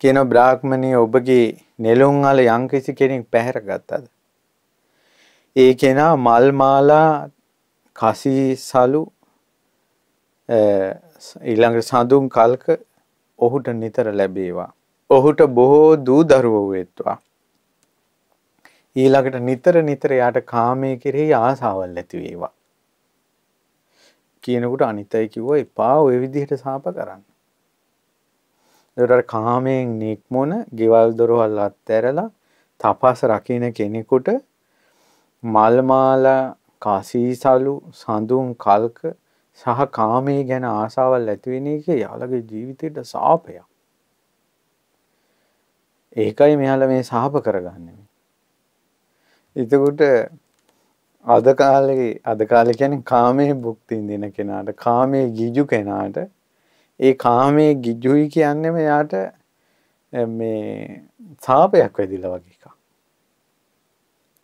කියන බ්‍රාහ්මණී ඔබගේ නෙළුම් අල යම්කිසි කෙනෙක් පැහැර ගත්තද? ඒ කෙනා මල් මාලා කසී සලු ඊළඟ සඳුන් කල්ක ඔහුට නිතර ලැබේවා. ඔහුට බොහෝ දූ දරුවෝ වෙත්වා. ඊළඟට නිතර නිතර යාට කාමයේ කෙරෙහි ආසාවල් ඇති වේවා. කියනකොට අනිතයි කිව්වා එපා ওই විදිහට සාප කරන්න. ඒකට කාමයෙන් නික්මොන, ගෙවල් දොරවල් අත්හැරලා තපස් රකින්න කෙනෙකුට මල් මාලා, කාසීසලු, සඳුන් කල්ක සහ කාමයේ ගැන ආසාවල් ඇති වෙන එක යාළගේ ජීවිතේට සාපයක්. ඒකයි මෙයාලා මේ සාප කරගන්නේ. එතකොට අද කාලේ අද කාලේ කියන්නේ කාමයේ භුක්ති විඳින කෙනාට කාමයේ ගිජු කෙනාට ඒ කාමයේ ගිජුයි කියන්නේ මෙයාට මේ සාපයක් වැදිලා වගේ එකක්.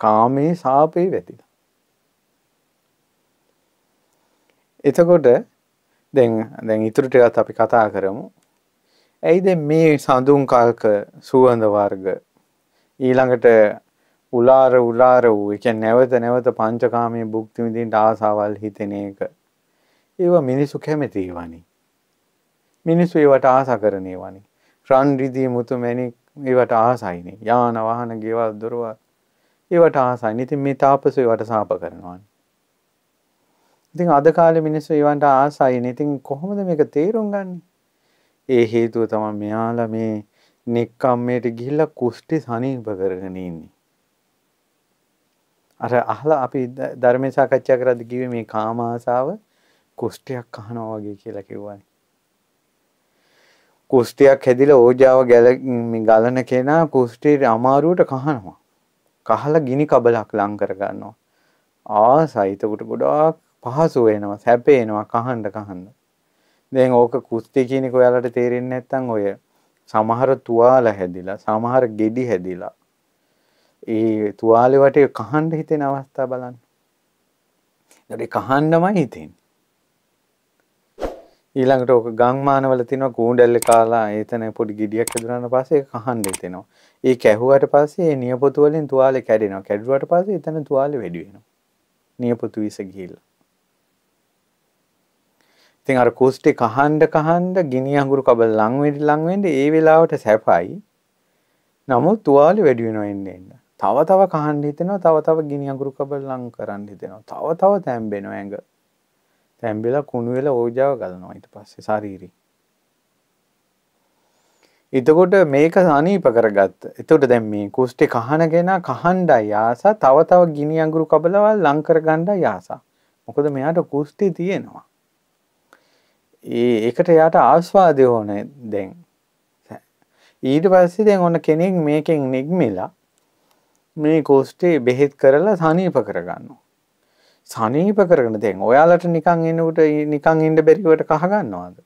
කාමයේ සාපේ වැදිලා. එතකොට දැන් දැන් ඉතුරු ටිකත් අපි කතා කරමු. ඇයිද මේ සඳුන් කල්ක සුවඳ වර්ග ඊළඟට උලාර උලාර වූ. ඒ කියන්නේ නැවත නැවත පංචකාමයේ භුක්ති විඳින්න ආසාවල් හිතෙන එක. ඒවා මිනිසු කැමති ඒවානේ. මිනිස්සු ඒවට ආසා කරන ඒවානේ. රන් රිදී මුතු මැණික් ඒවට ආසයිනේ. යාන වාහන ගෙවල් දොරවල් ඒවට ආසයිනේ. ඉතින් මේ තාපසෝ ඒවට සාප කරනවානේ. ඉතින් අද කාලේ මිනිස්සු ඒවන්ට ආසයිනේ. ඉතින් කොහොමද මේක තේරුම් ගන්නේ? ඒ හේතුව තමයි මෙයාලා මේ නික්කම්මේට ගිහිල්ලා කුෂ්ටි සනීප කරගෙන ඉන්නේ. අර අහලා අපි ධර්මය සාකච්ඡා කරද්දි කිව්වේ මේ කාම ආසාව කුෂ්ඨයක් අහනවා වගේ කියලා කිව්වනේ. කුෂ්ඨයක් හැදිලා ඕජාව ගැල ගලන කෙනා කුෂ්ඨේ අමාරුවට කහනවා. කහලා ගිනි කබලක් ලං කර ගන්නවා. ආසයි එතකොට ගොඩාක් පහසු වෙනවා, සැපේනවා කහන්න කහන්න. දැන් ඕක කුෂ්ඨේ කියන එක ඔයාලට තේරෙන්නේ නැත්නම් ඔය සමහර තුවාල හැදිලා, සමහර ගෙඩි හැදිලා ඒ තුවාලෙ වටේ කහන්න හිතෙන අවස්ථා බලන්න. ඊට කහන්නමයි හිතෙන්නේ. ඊළඟට ඕක ගංමානවල තියෙනවා කූඩැල්ල කාලා එතන පොඩි ගෙඩියක් හදුනාට පස්සේ ඒක කහන්න හිතෙනවා. ඒක ඇහුවට පස්සේ ඒ නියපොතු වලින් තුවාලේ කැඩෙනවා. කැඩුවාට පස්සේ එතන තුවාලේ වැඩි වෙනවා. නියපොතු විස ගිහිල්ලා. ඉතින් අර කුස්ටි කහන්න කහන්න ගිනි අඟුරු කබල ලඟ වෙඩි ලඟ වෙන්නේ ඒ වෙලාවට සැපයි. නමුත් තුවාලේ වැඩි වෙනවා එන්න එන්න. තව තව කහන්ඩ හිතෙනවා තව තව ගිනි අගුරු කබල් ලං කරන්න හිතෙනවා තව තව තැම්බෙන ඇඟ තැම්බෙලා කුණු වෙලා ඕජාව ගලනවා ඊට පස්සේ ශරීරී එතකොට මේක සනීප කරගත් එතකොට දැන් මේ කුෂ්ටි කහන කෙනා කහන්ඩයි යාසා තව තව ගිනි අගුරු කබලවල් ලං කරගන්නයි යාසා මොකද මෙයාට කුෂ්ටි තියෙනවා ඒ ඒකට යාට ආස්වාදය ඕනේ දැන් ඊට පස්සේ දැන් ඔන්න කෙනෙක් මේකෙන් නික්මිලා මේ කෝස්ටේ බෙහෙත් කරලා සනීප කරගන්නවා. සනීප කරගෙන දැන් ඔයාලට නිකන් එනකොට නිකන් ඉන්න බැරිවට කහගන්නවද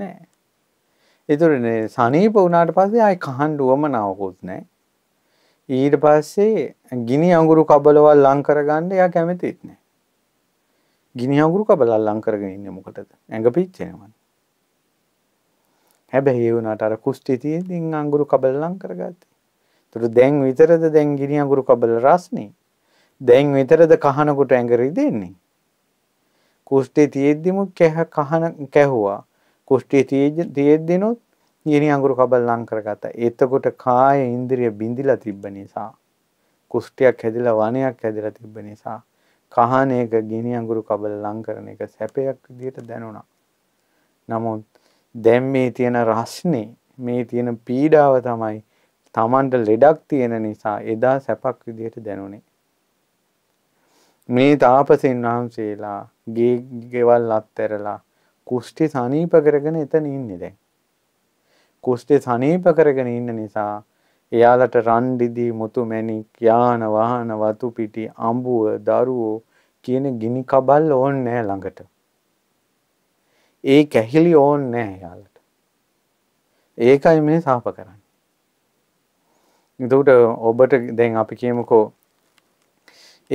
නෑ ඒතර සනීප වුණාට පස්සේ ආයි කහන්න උවමනාවකුත් නෑ ඊට පස්සේ ගිනි අඟුරු කබලවල් ලං කරගන්න එයා කැමතිත් නෑ ගිනි අඟුරු කබලල් ලං කරගෙන ඉන්නේ මොකටද ඇඟ පිච්චෙනවා හැබැයි ඒ වුණාට අර කුස්ටි තියෙද්දි අඟුරු කබල ලං කරගත්තේ එතකොට දැන් විතරද දැන් ගිනි අඟුරු කබල රස්නේ. දැන් විතරද කහනකොට ඇඟ රිදෙන්නේ. කුෂ්ඨේ තියෙද්දිම කැහ කහන කැහුවා. කුෂ්ඨේ තියෙද්දිනොත් ගිනි අඟුරු කබල ලං කරගත්තා. එතකොට කාය ඉන්ද්‍රිය බිඳිලා තිබ්බ නිසා කුෂ්ඨයක් හැදිලා වණයක් හැදිලා තිබ්බ නිසා කහන එක ගිනි අඟුරු කබල ලං කරන එක සැපයක් විදියට දැනුණා. නමුත් දැන් මේ තියෙන රස්නේ මේ තියෙන පීඩාව තමයි තමන්ට ලෙඩක් තියෙන නිසා එදා සැපක් විදිහට දැනුනේ. මේ තාපසෙන් වහන්සේලා ගේ ගෙවල් අත්තරලා කුෂ්ටි සනීප කරගෙන එතන ඉන්නේ දැන්. කුෂ්ටි සනීප කරගෙන ඉන්න නිසා එයාලට රන් දිදී මුතු මැණික් යාන වාහන වතු පිටි අඹුව දරුවෝ කියන ගිනි කබල් ඕන් නැහැ ළඟට. ඒ කැහිලි ඕන් නැහැ එයාලට. ඒකයි මේ සාප කරන්නේ. එතකොට ඔබට දැන් අපි කියමුකෝ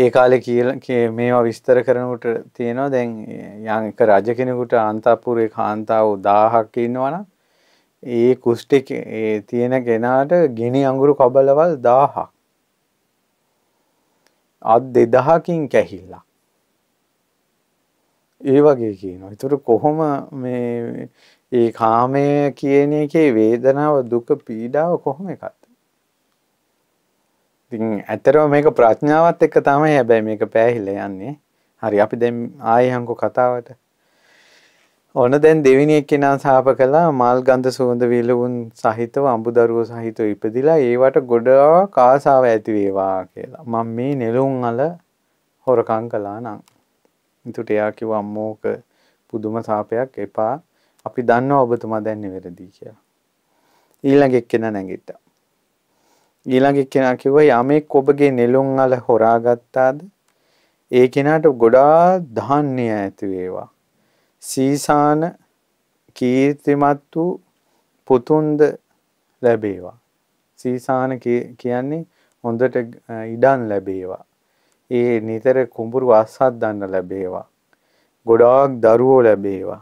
ඒ කාලේ කියලා මේවා විස්තර කරනකොට තියෙනවා දැන් යම් එක රජ කෙනෙකුට අන්තපුරේ කාන්තාව 1000ක් ඉන්නවනම් ඒ කුෂ්ටික ඒ තියෙන කෙනාට ගිනි අඟුරු කබලවල් 1000ක් අත් 2000කින් කැහිලා ඒ වගේ කියනවා. ඒතර කොහොම මේ ඒ කාමය කියන එකේ වේදනාව දුක පීඩාව කොහොම එකක්ද? ඉතින් ඇතරම මේක ප්‍රඥාවත් එක්ක තමයි හැබැයි මේක පෑහිල යන්නේ. හරි අපි දැන් ආයෙ හංකෝ කතාවට. ඕන දැන් දෙවිනි එක්කෙනා සාප කළා මල් ගන්ධ සුවඳ විලවුන් සහිතව අඹදරුව සහිතව ඉපදිලා ඒවට ගොඩාක් ආසාව ඇති වේවා කියලා. මම මේ නෙළුම් අල හොරකම් කළා නම්. ඉතින් එයා කිව්වා අම්මෝක පුදුම සාපයක් එපා. අපි දන්නවා ඔබතුමා දැන් නිවැරදි කියලා. ඊළඟ එක්කෙනා නැගිට්ටා. ඊළඟ කෙනා කිව්වා යමෙක් ඔබගේ නෙළුම් අල හොරාගත්තාද ඒ කෙනාට ගොඩා ධාන්‍ය ඇති වේවා සීසාන කීර්තිමත් වූ පුතුන්ද ලැබේවා සීසාන කියන්නේ හොඳට ඉඩම් ලැබේවා ඒ නිතර කුඹුරු ආස්වාදන්න ලැබේවා ගොඩාක් දරුවෝ ලැබේවා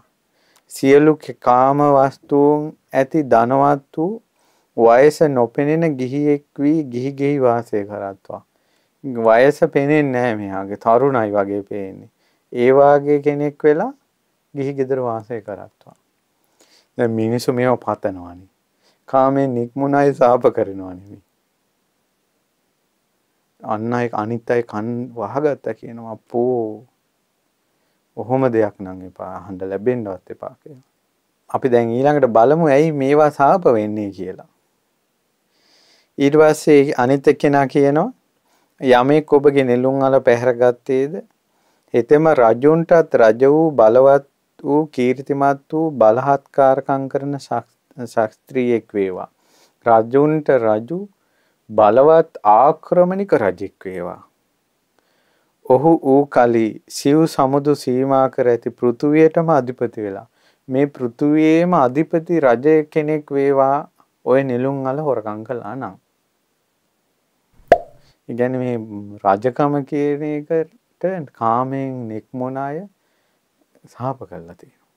සියලු කාම වස්තුන් ඇති ධනවත් වූ වයස නොපෙනෙන ගිහියෙක් වී ගිහි ගෙහි වාසය කරත්වා. වයස පෙනෙන්නේ නැහැ මෙයාගේ තරුණයි වගේ පේන්නේ. ඒ වාගේ කෙනෙක් වෙලා ගිහි ගෙදර වාසය කරත්වා. දැන් මිනිස්සු මේව පතනවානේ. කාමෙන් නික්මුණයි සාප කරනවා නෙමෙයි. අන්න අය අනිත් අය කන් වහගත්ත කියනවා අපෝ. ඔහොම දෙයක් නම් එපා. අහන්න ලැබෙන්නවත් එපා කියලා. අපි දැන් ඊළඟට බලමු ඇයි මේවා සාප වෙන්නේ කියලා. ඊට පස්සේ අනිත් එක්කෙනා කියනවා යමෙක් ඔබගේ නෙළුම් අල පැහැරගත්තේද හෙතෙම රජුන්ටත් රජ වූ බලවත් වූ කීර්තිමත් වූ බලහත්කාරකම් කරන ශාස්ත්‍රියෙක් වේවා රජුන්ට රජු බලවත් ආක්‍රමණික රජෙක් වේවා ඔහු ඌ කලි සිව් සමුදු සීමා කර ඇති පෘථුවියටම අධිපති වෙලා මේ පෘථුවේම අධිපති රජ කෙනෙක් වේවා ඔය නිලුම් අල හොරකං කලා නම් ඉගැන මේ රජකම කියන එකට කාමයෙන් නික්මොන අය සාප කරලා තියෙනවා.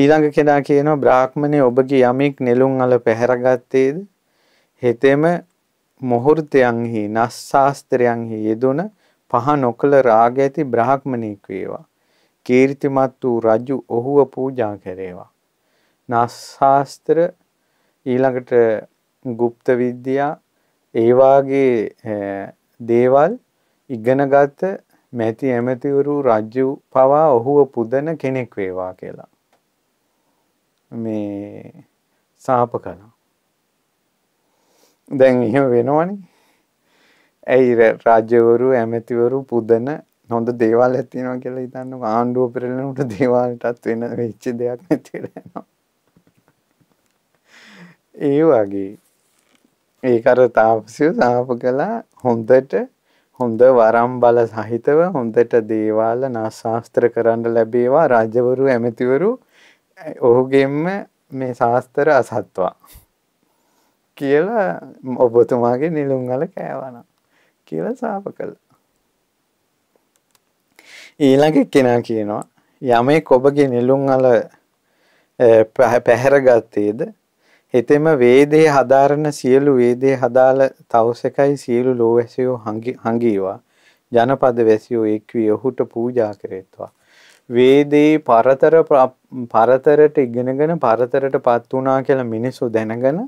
ඊළඟ කෙනා කියනවා බ්‍රාහ්මණේ ඔබගේ යමෙක් නෙළුම් අල පැහැරගත්තේද හෙතෙම මොහොර්තයන්හි නස්සාස්ත්‍රයන්හි යෙදුන පහ නොකළ රාග ඇති බ්‍රාහ්මණෙක් වේවා. කීර්තිමත් වූ රජු ඔහුව පූජා කරේවා. නස්සාස්ත්‍ර ඊළඟට ගුප්ත විද්‍යා ඒවාගේ දේවල් ඉගෙනගත්ත මැති ඇමතිවරු රජ්ජු පවා ඔහුව පුදන කෙනෙක් වේවා කියලා. මේ සාප කලා. දැන් එහෙම වෙනවනි ඇයි රාජ්‍යවරු ඇමතිවරු පුදන හොඳ දේවල් ඇතිනවා කියලා හිතන්න ආණ්ඩුව පෙරලනට දේවාලටත් වෙන වෙච්චි දෙයක් නැතිරෙනවා. ඒ වගේ ඒකර තාපසිය සාප කළා හොන්දට හොඳ වරම් බල සහිතව හොඳට දේවාල නාශාස්ත්‍ර කරන්න ලැබේවා රාජවරු ඇමතිවරු ඔහුගෙන්ම මේ ශාස්තර අසත්වා. කියලා ඔබතුමාගේ නිලුම්ගල කෑවන කියල සාප කළ. ඊළඟ කෙනා කියනවා යමෙක් ඔබගේ නිලුම් අල පැහැර ගත්තේද හෙතෙම වේදේ හදාරන සියලු වේදේ හදාල තවුසකයි සියලු ලෝවැසියෝ හඟීවා ජනපද වැසියෝ එක්වී ඔහුට පූජා කරේත්වා. වේදේ පරතර පරතරට ඉගෙනගෙන පරතරට පත් වුණා කියලා මිනිස්සු දැනගෙන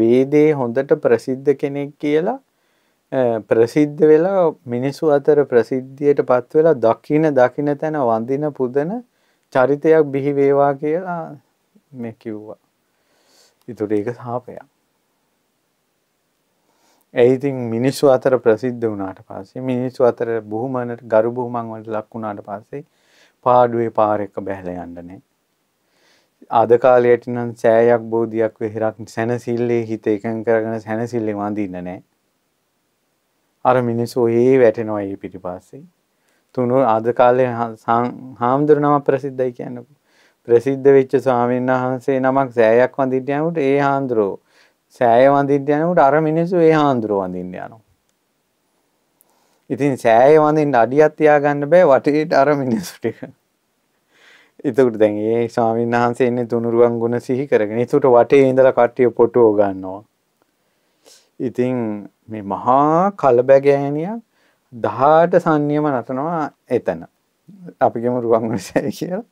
වේදේ හොඳට ප්‍රසිද්ධ කෙනෙක් කියලා ප්‍රසිද්ධ වෙලා මිනිස්සු අතර ප්‍රසිද්ධියට පත් වෙලා දකින දකින තැන වඳින පුදන චරිතයක් බිහි වේවා කියලා මේ කිව්වා. ඉතුට ඒක සාපයක්. ඇයිතින් මිනිස්සු අතර ප්‍රසිද්ධ වුණාට පස්සේ මිනිස්සු අතර බොහොමනට ගරු බොහොමන් වලට ලක් වුණාට පස්සේ පාඩුවේ පාර එක බැහැලා යන්න නෑ. අද කාලයට නම් සෑයක් බෝධියක් වෙහෙරක් සැනසිල්ලේ හිත එකඟ කරගෙන සැනසිල්ලේ වඳින්න නෑ. අර මිනිස්සු ඒ වැටෙනවා ඒ පිටිපස්සේ. තුනු අද කාලේ හාමුදුරනම ප්‍රසිද්ධයි කියන්නකෝ. ප්‍රසිද්ධ වෙච්ච ස්වාමීන් වහන්සේ නමක් සෑයක් වඳින්න යනකොට ඒ හාඳුරෝ සෑය වඳින්න යනකොට අර මිනිස්සු ඒ හාඳුරෝ වඳින්න යනවා. ඉතින් සෑය වඳින්න අඩියක් තියාගන්න බෑ වටේට අර මිනිස්සු ටික. එතකොට දැන් ඒ ස්වාමීන් වහන්සේ ඉන්නේ තුනුරුවන් ගුණ සිහි කරගෙන. එතකොට වටේ ඉඳලා කට්ටිය පොටෝ ගන්නවා. ඉතින් මේ මහා කලබගෑනියක් දහාට සංයම නතනවා එතන. අපි කියමු රුවන්වැලි සෑය කියලා.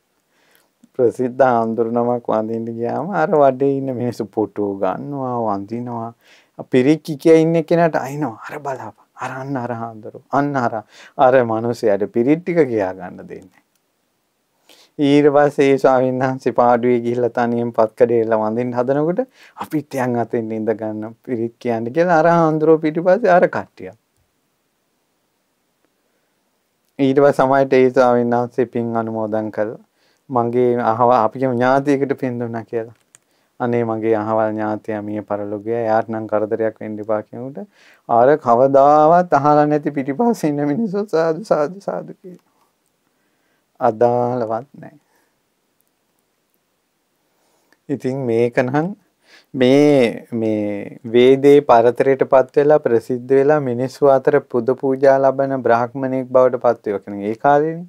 ප්‍රසිද්ධ ආන්දුරනමක් වඳින්න ගියාම අර වඩේ ඉන්න මිනිස්සු ෆොටෝ ගන්නවා වඳිනවා පිරික්කි කිය ඉන්න කෙනාට අයිනවා අර බලාපන් අර අන්න අර හාමුදුරුව අන්න අර අර මිනිස්සයාට පිරිත් ටික කියා ගන්න දෙන්නේ ඊට පස්සේ ඒ ස්වාමීන් වහන්සේ පාඩුවේ ගිහිල්ලා තනියෙන් පත්කඩේලා වඳින්න හදනකොට අපිත් යන් අතෙන් ඉඳ ගන්න පිරිත් කියන්න කියලා අර හාමුදුරුව පිටිපස්සේ අර කට්ටිය ඊට පස්සේ සමහරට ඒ ස්වාමීන් වහන්සේ පින් අනුමෝදන් කළා මගේ අහව අපිගේ ඥාතියකට පින් දුන්නා කියලා. අනේ මගේ අහවල් ඥාතියා මිය පරලොග ගියා. එයාට නම් කරදරයක් වෙන්න එපා කියනකොට ආර කවදාවත් අහලා නැති පිටිපස්සේ ඉන්න මිනිස්සු සාදු සාදු සාදු කියලා. අදාළවත් නැහැ. ඉතින් මේක නම් මේ මේ වේදේ පරතරයටපත් වෙලා ප්‍රසිද්ධ වෙලා මිනිස්සු අතර පුද පූජා ලබන බ්‍රාහ්මණෙක් බවට පත් වෙනවා කියන්නේ ඒ කාලේනේ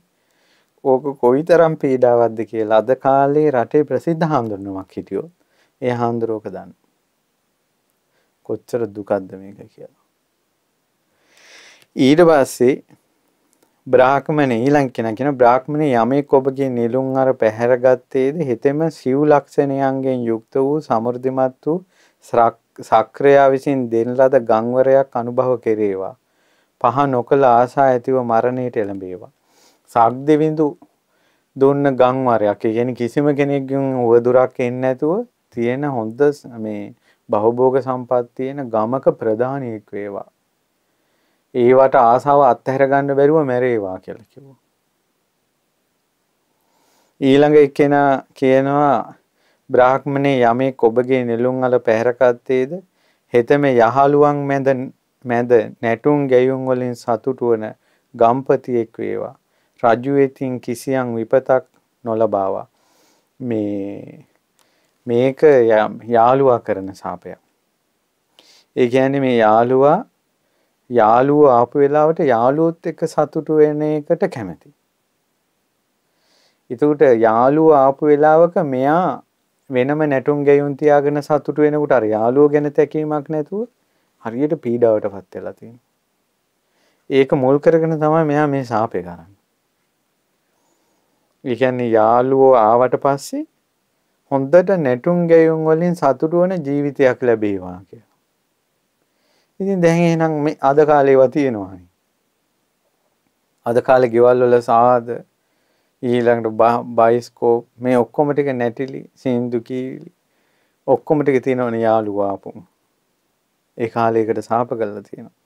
ඕක කොයිතරම් පීඩාවක්ද කියලා අද කාලේ රටේ ප්‍රසිද්ධ හාමුදුරුවමක් හිටියොත් ඒ හාමුදුරුවෝක දන්න. කොච්චර දුකක්ද මේක කියලා. ඊට පස්සේ බ්‍රාහ්මණ ඊළඟ කෙනා කියන බ්‍රාහ්මණ යමෙක් ඔබගේ නිලුම් අර පැහැර ගත්තේද හිතෙම සිව් ලක්ෂණයන්ගෙන් යුක්ත වූ සමෘද්ධිමත් වූ සක්‍රයා විසින් දෙන ලද ගංවරයක් අනුභව කෙරේවා. පහ නොකළ ආසා ඇතිව මරණයට එළඹේවා. සක් දෙවිඳු දුන්න ගංවරයක් ගැන කිසිම කෙනෙක්ගෙන් වුවදුරක් එන්න ඇතුව තියෙන හොඳ මේ බහුභෝග සම්පත් තියෙන ගමක ප්‍රධානයෙක් වේවා. ඒවට ආසාව අත්හැර ගන්න බැරුව මැරේවා කියලා කිව්වා. ඊළඟ එක්කෙනා කියනවා බ්‍රාහ්මණේ යමෙක් ඔබගේ නෙළුම් අල පැහැරගත්තේද හෙතෙම යහළුවන් මැද මැද නැටුම් ගැයුම් වලින් සතුටු වන ගම්පතියෙක් වේවා. රජු වෙතින් කිසියම් විපතක් නොලබාවා. මේ මේක යාළුවා කරන සාපයක්. ඒ කියන්නේ මේ යාළුවා යාළුවෝ ආපු වෙලාවට යාළුවොත් එක්ක සතුටු වෙන එකට කැමති. එතකොට යාළුවා ආපු වෙලාවක මෙයා වෙනම නැටුම් ගැයුම් තියාගෙන සතුටු වෙනකොට අර යාළුවෝ ගැන තැකීමක් නැතුව හරියට පීඩාවටපත් වෙලා තියෙනවා. ඒක මුල් කරගෙන තමයි මෙයා මේ සාපේ කරන්නේ. ඒ කියන්නේ යාළුවෝ ආවට පස්සේ හොඳට නැටුම් ගැයුම් වලින් සතුටු වෙන ජීවිතයක් ලැබේවා කියලා. ඉතින් දැන් එහෙනම් මේ අද කාලේව තියෙනවානේ. අද කාලේ ගෙවල් වල සාද ඊළඟට බයිස්කෝප් මේ ඔක්කොම ටික නැටිලි සින්දු කීලි ඔක්කොම ටික තියෙනවනේ යාළුවා ආපුම. ඒ කාලයකට සාප කරලා තියෙනවා.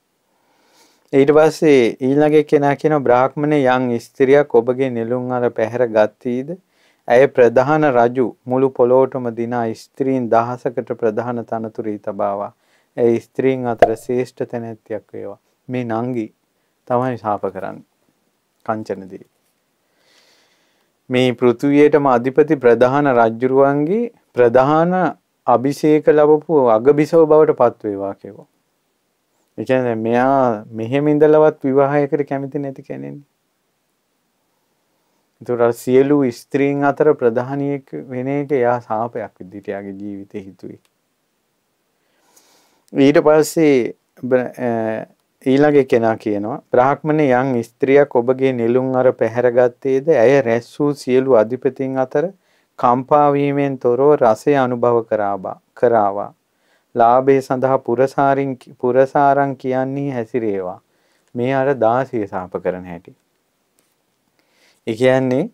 ඊට පස්සේ ඊළඟ කෙනා කියන බ්‍රාහ්මණේ යම් ස්ත්‍රියක් ඔබගේ නෙළුම් අර පැහැර ගත්තීද? ඇය ප්‍රධාන රජු මුළු පොළොවටම දිනා ස්ත්‍රීන් දහසකට ප්‍රධාන තනතුරී තබාවා. ඇය ස්ත්‍රීන් අතර ශ්‍රේෂ්ඨ තැනැත්තියක් වේවා. මේ නංගි තමයි ශාප කරන්නේ. කංචනදී. මේ පෘථුවියටම අධිපති ප්‍රධාන රජුරුවන්ගේ ප්‍රධාන අභිෂේක ලැබපු අගබිසව බවට පත් වේවා කියවෝ. එකන මෙයා මෙහෙම ඉඳලවත් විවාහයකට කැමති නැති කැනෙන්නේ. තුර සියලු ස්ත්‍රීන් අතර ප්‍රධානයෙක් වෙන එක එයා සාපයක් විදිටයාගේ ජීවිත හිතුයි. ඊට පස්සේ ඊළඟ කෙනා කියනවා බ්‍රහ්මණ යං ස්ත්‍රියක් ඔබගේ නිලුම් අර පැහැරගත්තේද ඇය රැස් වූ සියලු අධිපතින් අතර කම්පාවීමෙන් තොරව රසය අනුභව කරාවා ලාභය සඳහා පුරසාරින් පුරසාරං කියන්නේ හැසිරේවා. මේ අර 16 සාප කරන හැටි. ඒ කියන්නේ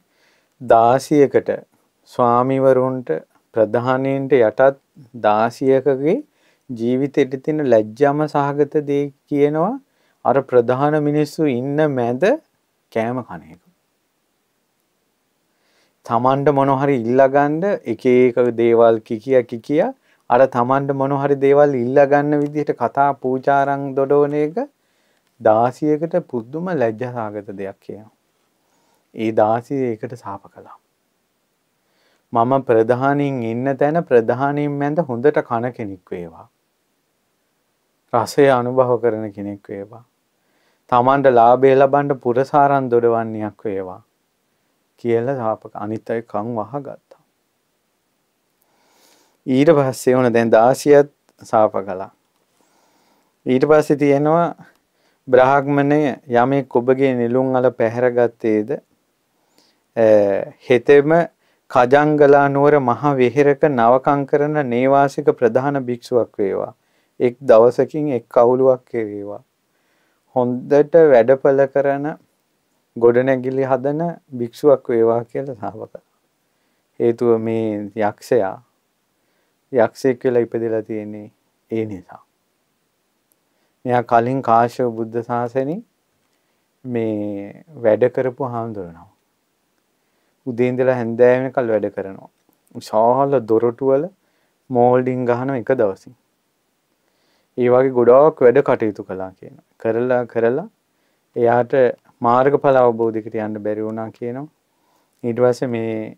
16කට ස්වාමිවරුන්ට ප්‍රධානීන්ට යටත් 16කගේ ජීවිතෙට තියෙන ලැජ්ජාම සහගත දේ කියනවා අර ප්‍රධාන මිනිස්සු ඉන්න මැද කෑම කන එක. Tamanට මොන හරි ඉල්ලගන්න එක එක දේවල් කිකිය කිකියා අර තමන්ට මොනහරි දේවල් ඉල්ලා ගන්න විදිහට කතා පූජාරං දොඩෝන එක දාසියකට පුදුම ලැජ්ජාසගත දෙයක් කියනවා. ඒ දාසිය ඒකට සාප කළා. මම ප්‍රධානීන් ඉන්න තැන ප්‍රධානීන් මැද හොඳට කන කෙනෙක් වේවා. රසය අනුභව කරන කෙනෙක් වේවා. තමන්ට ලාභය ලබන්න පුරසාරන් දොඩවන්නේක් වේවා. කියලා සාපක අනිත් අය කන් වහගත්. ඊට පස්සේ ඕන දැන් දාසියත් සාප කළා. ඊට පස්සේ තියෙනවා බ්‍රාහ්මණය යමෙක් ඔබගේ නිලුම් අල පැහැරගත්තේද හෙතෙම කජංගලා නුවර මහ වෙහෙරක නවකං කරන නේවාසික ප්‍රධාන භික්ෂුවක් වේවා. එක් දවසකින් එක් කවුලුවක් කෙරේවා. හොන්දට වැඩපල කරන ගොඩනැගිලි හදන භික්ෂුවක් වේවා කියලා සාවක. හේතුව මේ යක්ෂයා යක්ෂයෙක් වෙලා ඉපදලා තියෙන්නේ ඒ නිසා. මෙයා කලින් කාශ්‍යප බුද්ධ ශාසනේ මේ වැඩ කරපු හාමුදුරනවා. උදේ ඉඳලා හැන්දෑව වෙනකල් වැඩ කරනවා. විශාල දොරටු වල මෝල්ඩින් ගහන එක දවසින්. ඒ වගේ ගොඩාක් වැඩ කටයුතු කළා කියනවා. කරලා කරලා එයාට මාර්ගඵල අවබෝධයකට යන්න බැරි වුණා කියනවා. ඊට පස්සේ මේ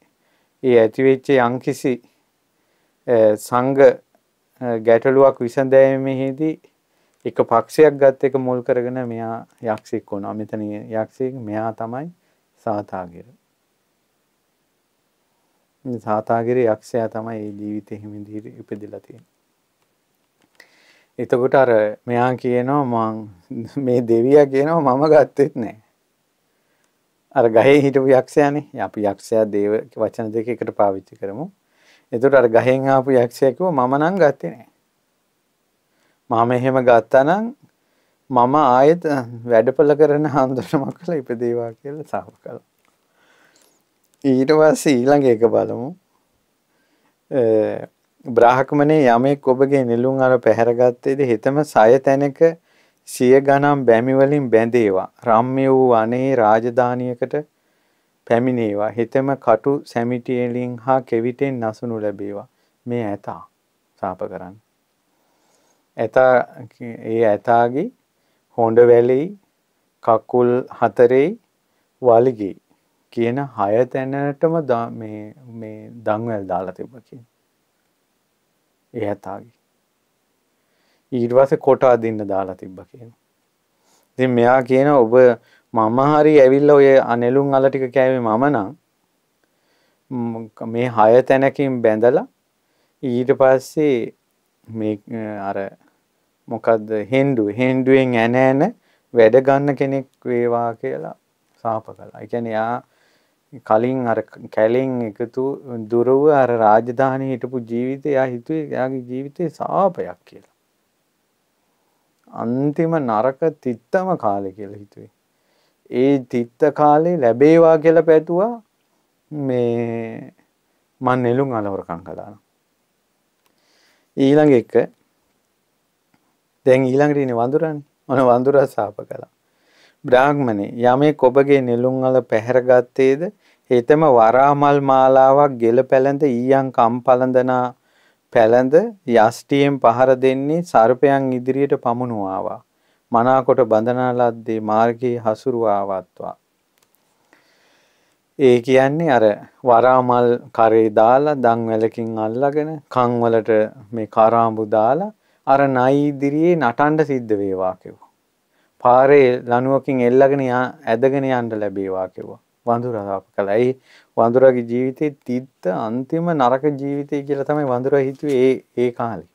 ඒ ඇතිවෙච්ච යම්කිසි සංඝ ගැටලුවක් විසඳෑමේදී එක පක්ෂයක් ගත් එක මුල් කරගෙන මෙයා යක්ෂයෙක් වුණා. මෙතන යක්ෂයෙක් මෙයා තමයි සාතාගිර. මේ සාතාගිර යක්ෂයා තමයි මේ ජීවිතේ හිමිදී ඉපදිලා තියෙන්නේ. එතකොට අර මෙයා කියනවා මං මේ දෙවියා කියනවා මම ගත්තෙත් නැහැ. අර ගහේ හිටපු යක්ෂයානේ. අපි යක්ෂයා දේව වචන දෙක එකට පාවිච්චි කරමු. එතකොට අර ගහෙන් ආපු යක්ෂයා කිව්වා මම නම් ගත්තේ නෑ. මම එහෙම ගත්තා නම් මම ආයෙත් වැඩපල කරන හාමුදුරනම කළා ඉපදේවා කියලා සාප කළා. ඊට පස්සේ ඊළඟ එක බලමු. බ්‍රාහ්මණේ යමෙක් ඔබගේ නිලුම් අර පැහැරගත්තේද හිතම සය තැනක සිය ගණන් බැමි වලින් බැඳේවා. රම්ම්‍ය වූ අනේ රාජධානියකට පැමිණේවා හිතම කටු සැමිටියලින් හා කෙවිටෙන් නසුනු ලැබේවා මේ ඇතා සාප කරන්න. ඇතා ඒ ඇතාගේ හොඩ වැලෙයි කකුල් හතරෙයි වලිගේ කියන හය තැනටම මේ දංවැල් දාලා තිබකින්. ඒ ඇතාගේ. ඊටවස කොට අදින්න දාලා තිබ්බ කියන. දෙ මෙයා කියන ඔබ මම හරි ඇවිල්ල ඔය අනෙලුම් අල ටික කෑවේ මම නම් මේ හය තැනකින් බැඳලා ඊට පස්සේ මේ අර මොකක්ද හෙන්ඩු හෙන්ඩුවෙන් ඇන ඇන වැඩ ගන්න කෙනෙක් වේවා කියලා සාප කළා. ඒ කියන්නේ යා කලින් අර කැලෙන් එකතු දුරව අර රාජධානී හිටපු ජීවිතය යා හිතුවේ යාගේ ජීවිතේ සාපයක් කියලා. අන්තිම නරක තිත්තම කාලේ කියලා හිතුවේ. ඒ තිත්ත කාලේ ලැබේවා කියලා පැතුවා මේ මන් නෙළුම් අලවරකම් කළා. ඊළඟ එක දැන් ඊළඟට ඉන්නේ වඳුරන්නේ. මොන වඳුරා සාප කළා. බ්‍රාහ්මණේ යමේ ඔබගේ නෙළුම් අල පැහැර ගත්තේද හෙතම වරාමල් මාලාවක් ගෙල පැළඳ ඊයන් කම් පළඳනා පැළඳ යෂ්ටියෙන් පහර දෙන්නේ සර්පයන් ඉදිරියට පමුණුවාවා. මනාකොට බඳනා ලද්දේ මාර්ගයේ හසුරුවාවත්වා. ඒ කියන්නේ අර වරාමල් කරේ දාලා දන් වැලකින් අල්ලගෙන කන් වලට මේ කරාඹු දාලා අර නයි ඉදිරියේ නටන්න සිද්ධ වේවා කිව්වා. පාරේ ලණුවකින් එල්ලගෙන ඇදගෙන යන්න ලැබේවා කිව්වා. වඳුරා සාප කළා. ඒ වඳුරාගේ ජීවිතේ තිත්ත අන්තිම නරක ජීවිතය කියලා තමයි වඳුරා හිතුවේ ඒ ඒ කාලේ.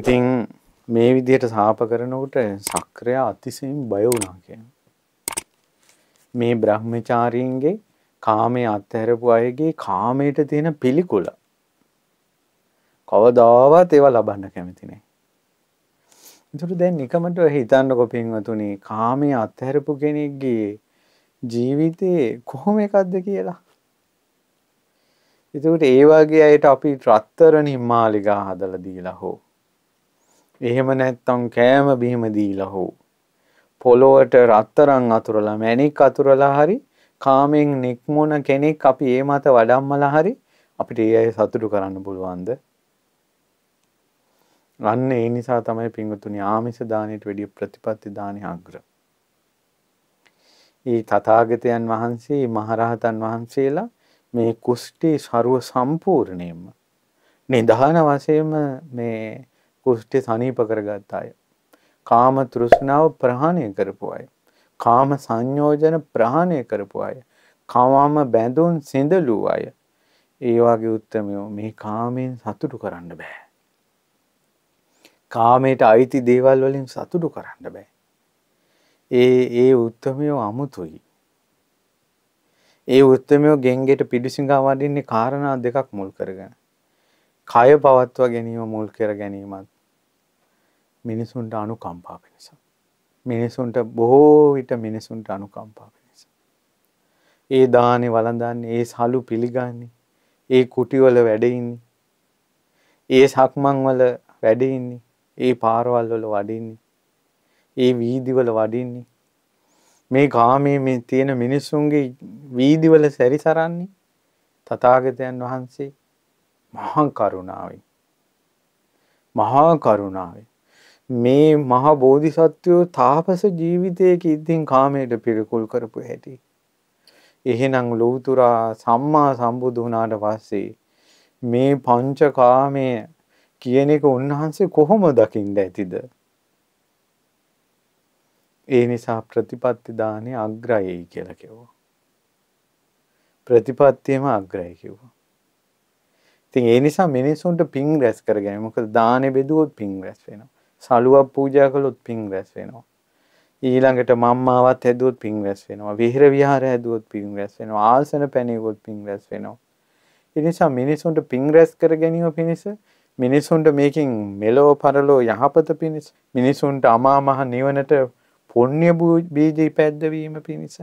ඉතින් මේ විදිහට සාප කරනකොට සක්‍රය අතිශයින් බය වුණා කියනවා. මේ බ්‍රහ්මචාරීන්ගේ කාමයේ අත්හැරපු අයගේ කාමයට තියෙන පිළිකුල කවදාවත් ඒවා ලබන්න කැමති නැහැ. ඒතර දැන් නිකමට හිතන්නකො පින්වතුනි කාමයේ අත්හැරපු කෙනෙක්ගේ ජීවිතේ කොහොම එකක්ද කියලා. ඒතකොට ඒ වගේ අයට අපි රත්තරන් හිමාලිකා හදලා දීලා හෝ එහෙම නැත්තම් කෑම බිහිම දීලා හෝ පොළොවට රත්තරන් අතුරලා මැණික් අතුරලා හරි කාමෙන් නික්මුණ කෙනෙක් අපි ඒ මත වඩම්මලා හරි අපිට ඒ අය සතුටු කරන්න පුළුවන්ද අන්න ඒ නිසා තමයි පිංගුතුනි ආමිස දාණයට වැඩිය ප්‍රතිපත්ති දාණය අග්‍ර. ඊ තථාගතයන් වහන්සේ මහරහතන් වහන්සේලා මේ කුෂ්ටි ਸਰව සම්පූර්ණයෙන්ම නිධාන වශයෙන්ම මේ කුෂ්ඨය සනීප කරගත් අය. කාම තෘෂ්ණාව ප්‍රහාණය කරපු අය. කාම සංයෝජන ප්‍රහාණය කරපු අය. කාම බැඳුන් සිඳලු අය. ඒ වගේ උත්මයෝ මේ කාමයෙන් සතුටු කරන්න බෑ. කාමයට අයිති දේවල් වලින් සතුටු කරන්න බෑ. ඒ ඒ උත්මයෝ අමුතුයි. ඒ උත්මයෝ ගෙන්ගෙට පිඩිසිඟා වඩින්නේ කාරණා දෙකක් මුල් කරගෙන. කය පවත්වා ගැනීම මුල් කර ගැනීමත් මිනිසුන්ට අනුකම්පාව නිසා. මිනිසුන්ට බොහෝ විට මිනිසුන්ට අනුකම්පාව නිසා. ඒ දානෙ වළඳන්නේ, ඒ සලු පිළිගන්නේ, ඒ කුටිවල වැඩ ඒ සක්මන් වල වැඩ ඒ පාරවල් වල වඩින්නේ, ඒ වීදිවල වඩින්නේ. මේ කාමයේ මේ තියෙන මිනිසුන්ගේ වීදිවල සැරිසරන්නේ තථාගතයන් වහන්සේ මහා කරුණාවෙන් මහා කරුණාවෙන් මේ මහා බෝධිසත්වයෝ තාපස ජීවිතයක ඉතින් කාමයට පිරිකුල් කරපු හැටි. එහෙනම් ලෝතුරා සම්මා සම්බුදු වුණාට පස්සේ මේ පංචකාමය කියන එක උන්වහන්සේ කොහොම දකිින්ද ඇතිද. ඒ නිසා ප්‍රතිපත්තිදානය අග්‍රයයි කියලා කිව්වා. ප්‍රතිපත්තියම අග්‍රයි කිව්වා. ඉතින් ඒ නිසා මිනිසුන්ට පින් රැස් කරගෙන මොකද දානෙ බෙදුවොත් පින් රැස් වෙනවා. සලුවක් පූජා කළොත් පින් රැස් වෙනවා. ඊළඟට මම්මාවත් හැදුවොත් පින් රැස් වෙනවා. විහෙර විහාර හැදුවොත් පින් රැස් වෙනවා. ආසන පැනෙවොත් පින් රැස් වෙනවා. ඒ නිසා මිනිසුන්ට පින් රැස් කර ගැනීම පිණිස මිනිසුන්ට මේකින් මෙලෝ පරලෝ යහපත පිණිස මිනිසුන්ට අමා මහ නිවනට පුණ්‍ය බීජ පැද්දවීම පිණිස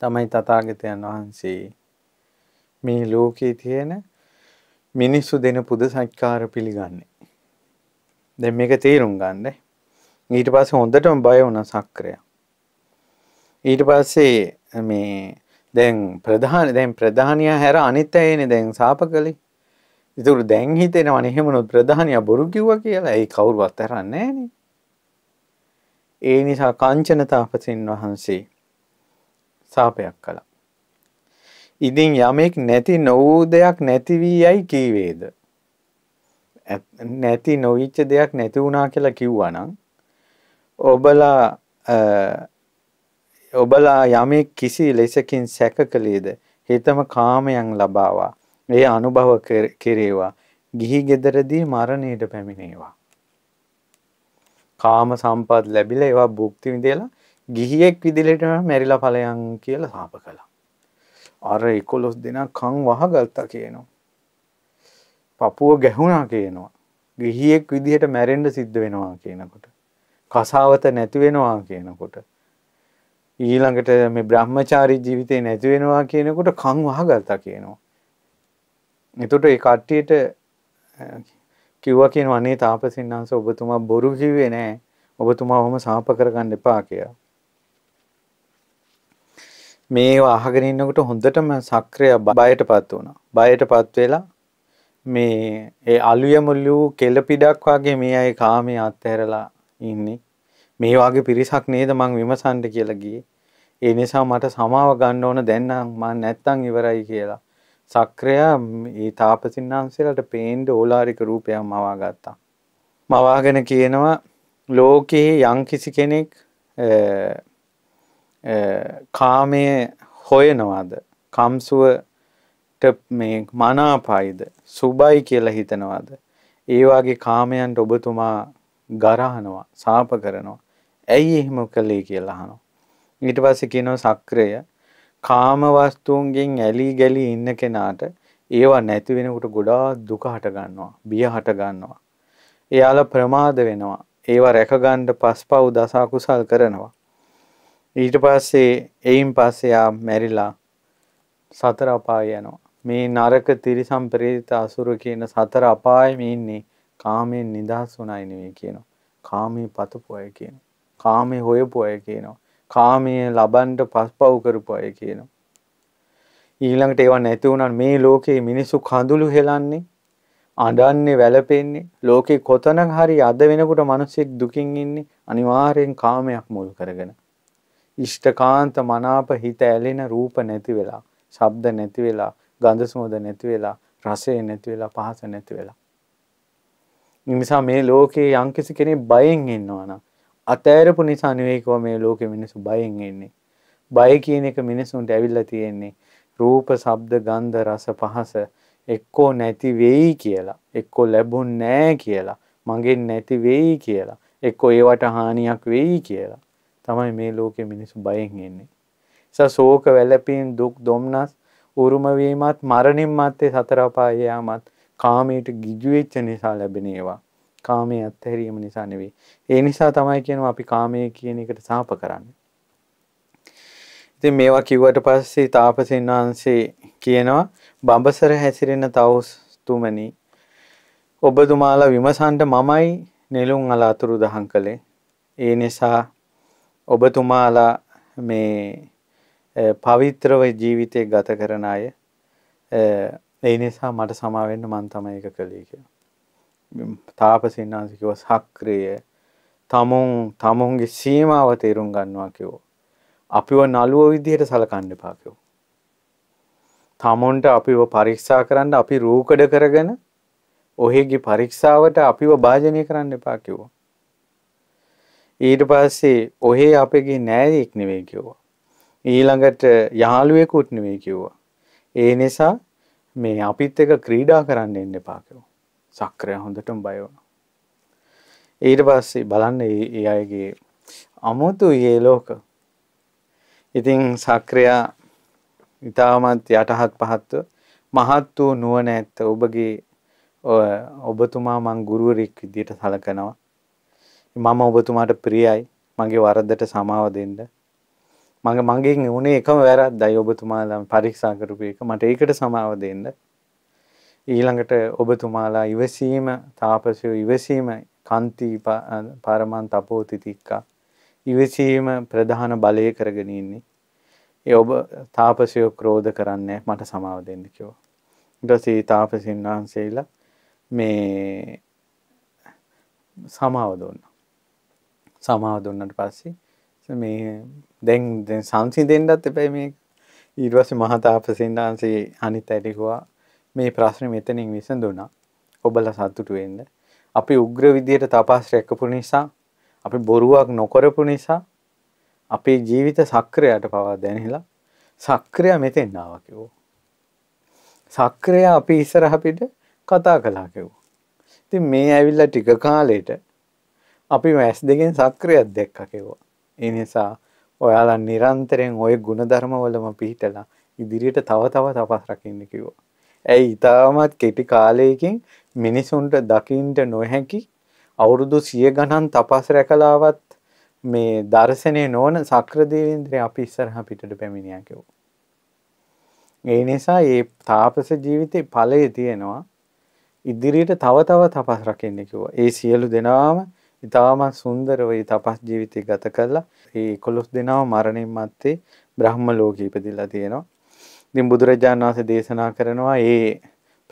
තමයි තථාගතයන් වහන්සේ මේ ලෝකයේ තියෙන මිනිස්සු දෙන පුද සත්කාර පිළිගන්නේ. දෙ මේක තේරුම් ගන්න ඊට පස්ස හොඳටම බය වුණ සක්කරය ඊට පස්සේ මේ දැන් ප්‍රධාන දැන් ප්‍රධානය හැර අනිත් ඇයන දැන් සාප කළේ ඉතුරු දැන් හිතෙන අනෙහෙමනොත් ප්‍රධානය බොරු කිව්ව කියලා ඒ කවුරුවත් ඇරන්නේ නෑන ඒ නිසා කංචන තාපසින් වහන්සේ සාපයක් කළා ඉතින් යමෙක් නැති නොවූ දෙයක් නැතිවී යයි කීවේද නැති නොවිච්ච දෙයක් නැති වුණා කියලා කිව්වනම් ඔබලා ඔබලා යමේ කිසි ලෙසකින් සැක කළේද හිතම කාමයන් ලබාවා ඒ අනුභව කෙරේවා ගිහි ගෙදරදී මරණයට පැමිණේවා කාම සම්පත් ලැබිල ඒවා භුක්ති විදේලා ගිහියෙක් විදිලට මැරිලා පලයන් කියලා සාප කළා අර එකොලොස් දෙනා කං වහගල්තා කියනවා පපුව ගැහුණා කියනවා. ගිහියෙක් විදිහට මැරෙන්න සිද්ධ වෙනවා කියනකොට. කසාවත නැති වෙනවා කියනකොට. ඊළඟට මේ බ්‍රහ්මචාරී ජීවිතේ නැති වෙනවා කියනකොට කන් වහගත්තා කියනවා. එතකොට ඒ කට්ටියට කිව්වා කියනවා අනේ තාපසින්හන්ස ඔබතුමා බොරු කිව්වේ නෑ. ඔබතුමා ඔහොම සාප කරගන්න එපා කියලා. මේවා අහගෙන ඉන්නකොට හොඳටම සක්‍රිය බයටපත් වුණා. බයටපත් වෙලා මේ ඒ අලුය මුල්ලූ කෙලපිඩක් වගේ මේ අය කාමේ අත්හැරලා ඉන්නේ මේ වගේ පිරිසක් නේද මං විමසන්ට කියලගිය ඒ නිසා මට සමාව ගන්න ඕන දැන්නම් මං නැත්තං ඉවරයි කියලා සක්‍රයා ඒ තාපසින්හන්සේලට පේන්ඩ ඕලාරික රූපයක් මවා ගත්තා මවාගෙන කියනවා ලෝකයේ යංකිසි කෙනෙක් කාමය හොයනවාද කම්සුව මේ මනාපායිද සුබයි කියලා හිතනවාද. ඒවාගේ කාමයන්ට ඔබතුමා ගරහනවා සාප කරනවා. ඇයි එහෙම කළේ කියලා අහනවා. ඊට පස්සේ කියනවා සක්‍රය කාමවස්තුන්ගෙන් ඇලී ගැලී ඉන්න කෙනාට ඒවා නැති වෙනකොට ගොඩා දුක හට ගන්නවා. බිය හට ගන්නවා. එයාලා ප්‍රමාද වෙනවා. ඒවා රැකගන්න පස්පව් දසා කුසල් කරනවා. ඊට පස්සේ එයින් පස්සේ යා මැරිලා සතර අපාය යනවා. මේ නරක තිරිසම් ප්‍රේත අසුර කියන සතර අපායෙම ඉන්නේ කාමයෙන් නිදහස් වුණයි නෙවෙයි කියනවා. කාමයේ පතපු අය කියනවා. කාමයේ හොයපු අය කියනවා. කාමයේ ලබන්ට පස්පව් කරපු අය කියනවා. ඊළඟට ඒවා නැති වුණා මේ ලෝකේ මිනිස්සු කඳුළු හෙලන්නේ අඬන්නේ වැළපෙන්නේ ලෝකේ කොතනක හරි අද වෙනකොට මිනිස්සෙක් දුකින් ඉන්නේ අනිවාර්යෙන් කාමයක් මුල් කරගෙන. ඉෂ්ඨකාන්ත මනාප හිත ඇලෙන රූප නැති වෙලා, ශබ්ද නැති වෙලා, ගඳ සුවඳ නැති වෙලා රසය නැති වෙලා පහස නැති වෙලා. නිසා මේ ලෝකේ යම්කිසි කෙනෙක් බයෙන් ඉන්නවා නම් අතෑරපු නිසා නෙවෙයි කොහොම මේ ලෝකේ මිනිස්සු බයෙන් ඉන්නේ. බය කියන එක මිනිසුන්ට ඇවිල්ලා තියෙන්නේ රූප, ශබ්ද, ගන්ධ, රස, පහස එක්කෝ නැති වෙයි කියලා, එක්කෝ ලැබුන්නේ නැහැ කියලා, මගෙන් නැති වෙයි කියලා, එක්කෝ ඒවට හානියක් වෙයි කියලා. තමයි මේ ලෝකේ මිනිස්සු බයෙන් ඉන්නේ. ඒසෝක වැළපීම් දුක්, දුම්නස් උරුමවීමත් මරණින් මත්තේ සතරපායයාමත් කාමයට ගිජුවෙච්ච නිසා ලැබෙන ඒවා කාමය අත්හැරීම නිසා නෙවෙයි. ඒ නිසා තමයි කියනවා අපි කාමය කියන එකට සාප කරන්න. ඉතින් මේවා කිව්වට පස්සේ තාපසීන් වහන්සේ කියනවා බඹසර හැසිරෙන තවුස්තුමනි ඔබතුමාලා විමසන්ට මමයි නෙළුම් අල අතුරු දහන් කළේ. ඒ නිසා ඔබතුමාලා මේ පවිත්‍රව ජීවිතය ගත කරන අය ඒ නිසා මට සමාවෙන්න මන් තම එක කළේ කිය තාපසින්නාසිකව සක්‍රිය තමුන් තමුන්ගේ සීමාව තේරුම් ගන්නවා කිවෝ අපිව නළුව විදිහයට සලකන්න පාකෝ තමුන්ට අපිව පරීක්ෂා කරන්න අපි රූකඩ කරගෙන ඔහෙගේ පරීක්ෂාවට අපිව භාජනය කරන්න එපා කිව්වා. ඊට පස්සේ ඔහේ අපගේ නෑයෙක් නෙවෙයි කිව්වා. ඊළඟට යාළුවෙකුත් නෙවෙයි කිව්වා. ඒ නිසා මේ අපිත් එක ක්‍රීඩා කරන්න එන්න එපා කිව්වා. සක්‍රය හොඳටම බය වුණා. ඊට පස්සේ බලන්න ඒ අයගේ අමුතු ඒ ලෝක. ඉතින් සක්‍රයා ඉතාමත් යටහත් පහත්ව මහත් වූ නුවණ ඇත්ත ඔබගේ ඔබතුමා මං ගුරුවරෙක් විදියට සලකනවා. මම ඔබතුමාට ප්‍රියයි. මගේ වරදට සමාව දෙන්න. මගේ මගෙන් උනේ එකම වැරද්දයි ඔබතුමාලා පරීක්ෂා කරපු එක මට ඒකට සමාව දෙන්න ඊළඟට ඔබතුමාලා ඉවසීම තාපසයෝ ඉවසීම කන්ති පරමන් තපෝති තික්කා ඉවසීම ප්‍රධාන බලය කරගෙන ඉන්නේ ඒ ඔබ තාපසයෝ ක්‍රෝධ කරන්නේ මට සමාව දෙන්න කිව්වා ඊට පස්සේ තාපසින් වහන්සේලා මේ සමාව දුන්නා. සමාව දුන්නට පස්සේ මේ දැන් දැන් සංසිඳෙන්නත් එපයි මේ ඊට පස්සේ මහා තාපසේන් වහන්සේ අනිත් අයට කිව්වා මේ ප්‍රශ්නේ මෙතනින් විසඳුණා. ඔබලා සතුටු වෙන්න. අපි උග්‍ර විදියට තපස් රැකපු නිසා අපි බොරුවක් නොකරපු නිසා අපේ ජීවිත සක්‍රයට පවා දැනහිලා සක්‍රය මෙතෙන් ආවා කිව්වෝ. සක්‍රය අපි ඉස්සරහ පිට කතා කළා කිව්වෝ. ඉතින් මේ ඇවිල්ලා ටික කාලෙට අපි ඇස් දෙකෙන් සක්‍රයක් දැක්කා කිව්වා. ඒ නිසා ඔයාලා නිරන්තරයෙන් ඔය ගුණධර්මවලම පිහිටලා ඉදිරියට තව තව තපස් රකින්න කිව්වා. ඇයි ඉතාමත් කෙටි කාලයකින් මිනිසුන්ට දකින්ට නොහැකි අවුරුදු සිය ගණන් තපස් රැකලාවත් මේ දර්ශනය නොවන සක්‍රදේවේන්ද්‍රය අපි ඉස්සරහ පිටට පැමිණියා කිව්වා. ඒ නිසා මේ තාපස ජීවිතේ ඵලය තියෙනවා. ඉදිරියට තව තව තපස් රකින්න කිව්වා. ඒ සියලු දෙනාම ඉතාමත් සුන්දරව ඒ තපස් ජීවිතය ගත කරලා ඒ 11 දෙනාව මරණින් මත්තේ බ්‍රහ්ම ලෝකෙ ඉපදිලා තියෙනවා. ඉතින් බුදුරජාණන් වහන්සේ දේශනා කරනවා ඒ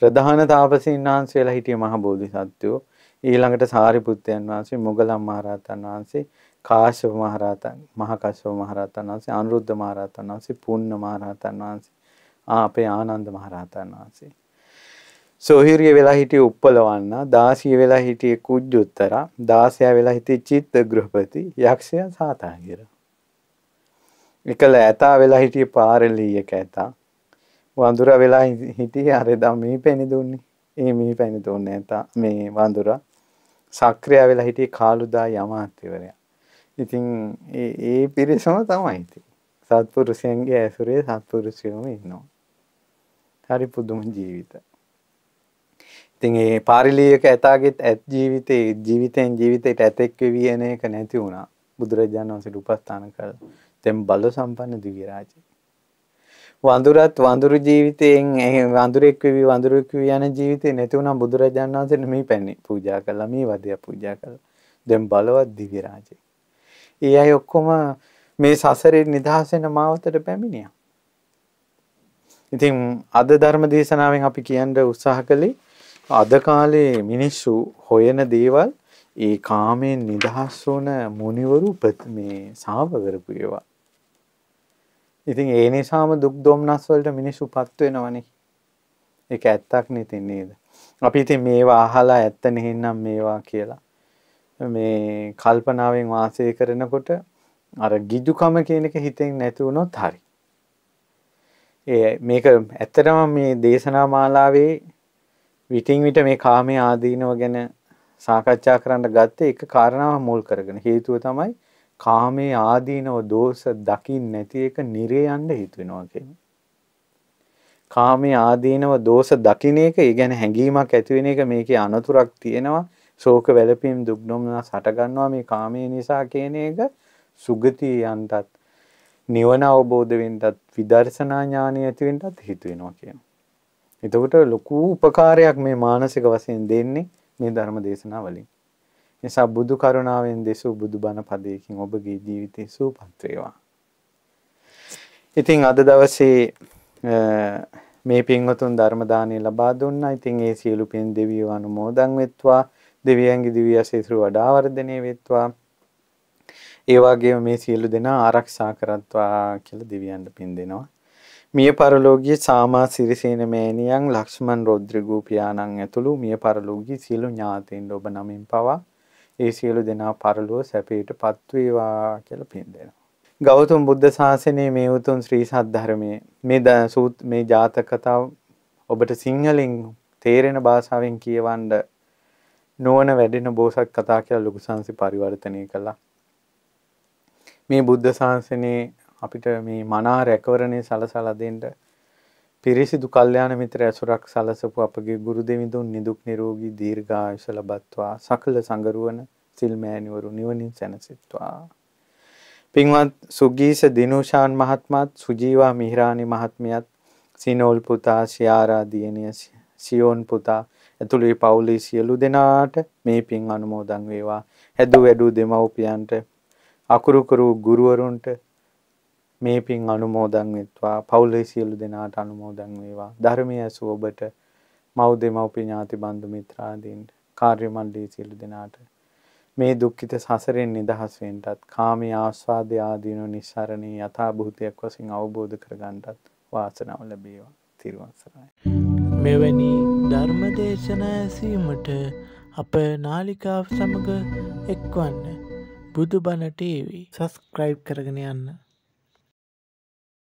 ප්‍රධාන තාපසීන් වහන්සේලා හිටිය මහ බෝධිසත්වෝ ඊළඟට සාරිපුත්තයන් වහන්සේ මොගලන් මහරහතන් වහන්සේ කාශ්‍යප මහරහතන් මහා කාශ්‍යප මහරහතන් වහන්සේ අනුරුද්ධ මහරහතන් වහන්සේ පුන්න මහරහතන් වහන්සේ ආ අපේ ආනන්ද මහරහතන් වහන්සේ සෝහිරිය වෙලා හිටිය උප්පලවන්න දාසිය වෙලා හිටිය කුජ්ජුත්තර දාසය වෙලා හිටිය චිත්ත ගෘහපති යක්ෂය සාතාගිර. එකල ඇතා වෙලා හිටිය පාරලීයක ඇතා වඳුර වෙලා හිටිය අරදම් මේ පැණි දුන්නේ ඒ මේ පැණි දුන්න ඇතා මේ වඳුර සක්‍රිය වෙලා හිටිය කාලුදා යමාත්‍යවරය. ඉතින් ඒ පිරිසම තමයිති. සත්පුරුෂයන්ගේ ඇසුරේ සත්පුරුෂයම ඉන්නවා. හරි පුදුම ජීවිතයි. ඉතින් ඒ පාරිලීයක ඇතාගෙත් ඇත් ජීවිතේ ජීවිතයෙන් ජීවිතයට ඇතෙක් වෙවියන එක නැති වුණා බුදුරජාණන් වහන්සේට උපස්ථාන කළ තෙම් බල සම්පන්න දිව්‍ය රාජේ. වඳුරත් වඳුරු ජීවිතයෙන් වඳුරෙක් වී වඳුරෙක් වී යන ජීවිතේ නැති වුණා බුදුරජාණන් වහන්සේට මේ පැන්නේ පූජා කළා මේ වදය පූජා කළා. දැන් බලවත් දිව්‍ය රාජේ. ඒ අය ඔක්කොම මේ සසරේ නිදහස් වෙන මාවතට පැමිණියා. ඉතින් අද ධර්ම දේශනාවෙන් අපි කියන්න උත්සාහ කළේ අද කාලේ මිනිස්සු හොයන දේවල් ඒ කාමයෙන් නිදහස් වන මුනිවරු මේ සාප කරපු ඒවා. ඉතින් ඒ නිසාම දුක් දොම්නස් වලට මිනිස්සු පත් වෙනවනේ. ඒක ඇත්තක් නෙතින් නේද? අපි ඉතින් මේවා අහලා ඇත්ත නෙහින්නම් මේවා කියලා මේ කල්පනාවෙන් වාසය කරනකොට අර ගිජුකම කියන එක හිතෙන් නැති වුණොත් හරි. ඒ මේක ඇත්තටම මේ දේශනා මාලාවේ විටින් විට මේ කාමයේ ආදීනව ගැන සාකච්ඡා කරන්න ගත්තේ එක කාරණාව මුල් කරගෙන. හේතුව තමයි කාමයේ ආදීනව දෝෂ දකින් නැති එක නිරයන්න හිතෙනවා කියන්නේ. කාමයේ ආදීනව දෝෂ දකින්න එක, ඒ කියන්නේ හැඟීමක් ඇති වෙන එක මේකේ අනතුරක් තියෙනවා. ශෝක වැළපීම් දුක් නොමනස හට ගන්නවා මේ කාමයේ නිසා කියන එක සුගතිය යන්ටත් නිවන අවබෝධ වෙන්නත් විදර්ශනා ඥානය ඇති වෙන්නත් හිත වෙනවා කියනවා. එතකොට ලොකු උපකාරයක් මේ මානසික වශයෙන් දෙන්නේ මේ ධර්ම දේශනා වලින්. නිසා බුදු කරුණාවෙන් දෙසූ බුදු බණ පදයකින් ඔබගේ ජීවිතේ සූපත් වේවා. ඉතින් අද දවසේ මේ පින්වතුන් ධර්ම දාණය ලබා දුන්නා. ඉතින් ඒ සියලු පින් දෙවියෝ අනුමෝදන් වෙත්වා. දෙවියන්ගේ දිව්‍ය ආශිර්වාද වඩා වර්ධනය වෙත්වා. ඒ වගේම මේ සියලු දෙනා ආරක්ෂා කරත්වා කියලා දෙවියන්ට පින් දෙනවා. මිය පරලෝකයේ සාමා සිරිසේන මෑණියන් ලක්ෂ්මන් රොද්‍රිගු පියාණන් ඇතුළු මිය පරලෝකයේ සියලු ඥාතීන් ඔබ නමින් පවා ඒ සියලු දෙනා පරලෝ සැපයට පත් වේවා කියලා පින් දෙනවා. ගෞතම බුද්ධ ශාසනයේ මේ උතුම් ශ්‍රී සද්ධර්මයේ මේ සූත් මේ ජාතක කතාව ඔබට සිංහලෙන් තේරෙන භාෂාවෙන් කියවන්න නුවණ වැඩෙන බෝසත් කතා කියලා ලොකු සංසි පරිවර්තනය කළා. මේ බුද්ධ ශාසනයේ අපිට මේ මනා රැකවරණය සලසලා දෙන්න පිරිසිදු කල්යාණ මිත්‍ර ඇසුරක් සලසපු අපගේ ගුරු දෙවිඳුන් නිදුක් නිරෝගී දීර්ඝායුෂ ලබත්වා සකල සංගරුවන සිල් මෑණිවරු නිවනින් සැනසෙත්වා පින්වත් සුගීස දිනෝෂාන් මහත්මයාත් සුජීවා මිහිරාණි මහත්මියත් සිනෝල් පුතා සියාරා දියණිය සියෝන් පුතා ඇතුළු පවුලේ සියලු දෙනාට මේ පින් අනුමෝදන් වේවා හැදු වැඩු දෙමව්පියන්ට අකුරු කරු ගුරුවරුන්ට මේ පින් අනුමෝදන් වෙත්වා පවුලේ සියලු දෙනාට අනුමෝදන් වේවා ධර්මයේ ඇසු ඔබට මව් දෙමව්පිය ඥාති බන්දු මිත්‍රාදීන්ට කාර්ය මණ්ඩලයේ සියලු දෙනාට මේ දුක්ඛිත සසරෙන් නිදහස් වෙන්නටත් කාමී ආස්වාදය ආදීන නිස්සරණී යථා භූතයක් වශයෙන් අවබෝධ කරගන්නටත් වාසනාව ලැබේවා තිරුවන් සරණයි මෙවැනි ධර්ම දේශනා ඇසීමට අප නාලිකාව සමග එක්වන්න බුදුබණ ටීවී සස්ක්‍රයිබ් කරගෙන යන්න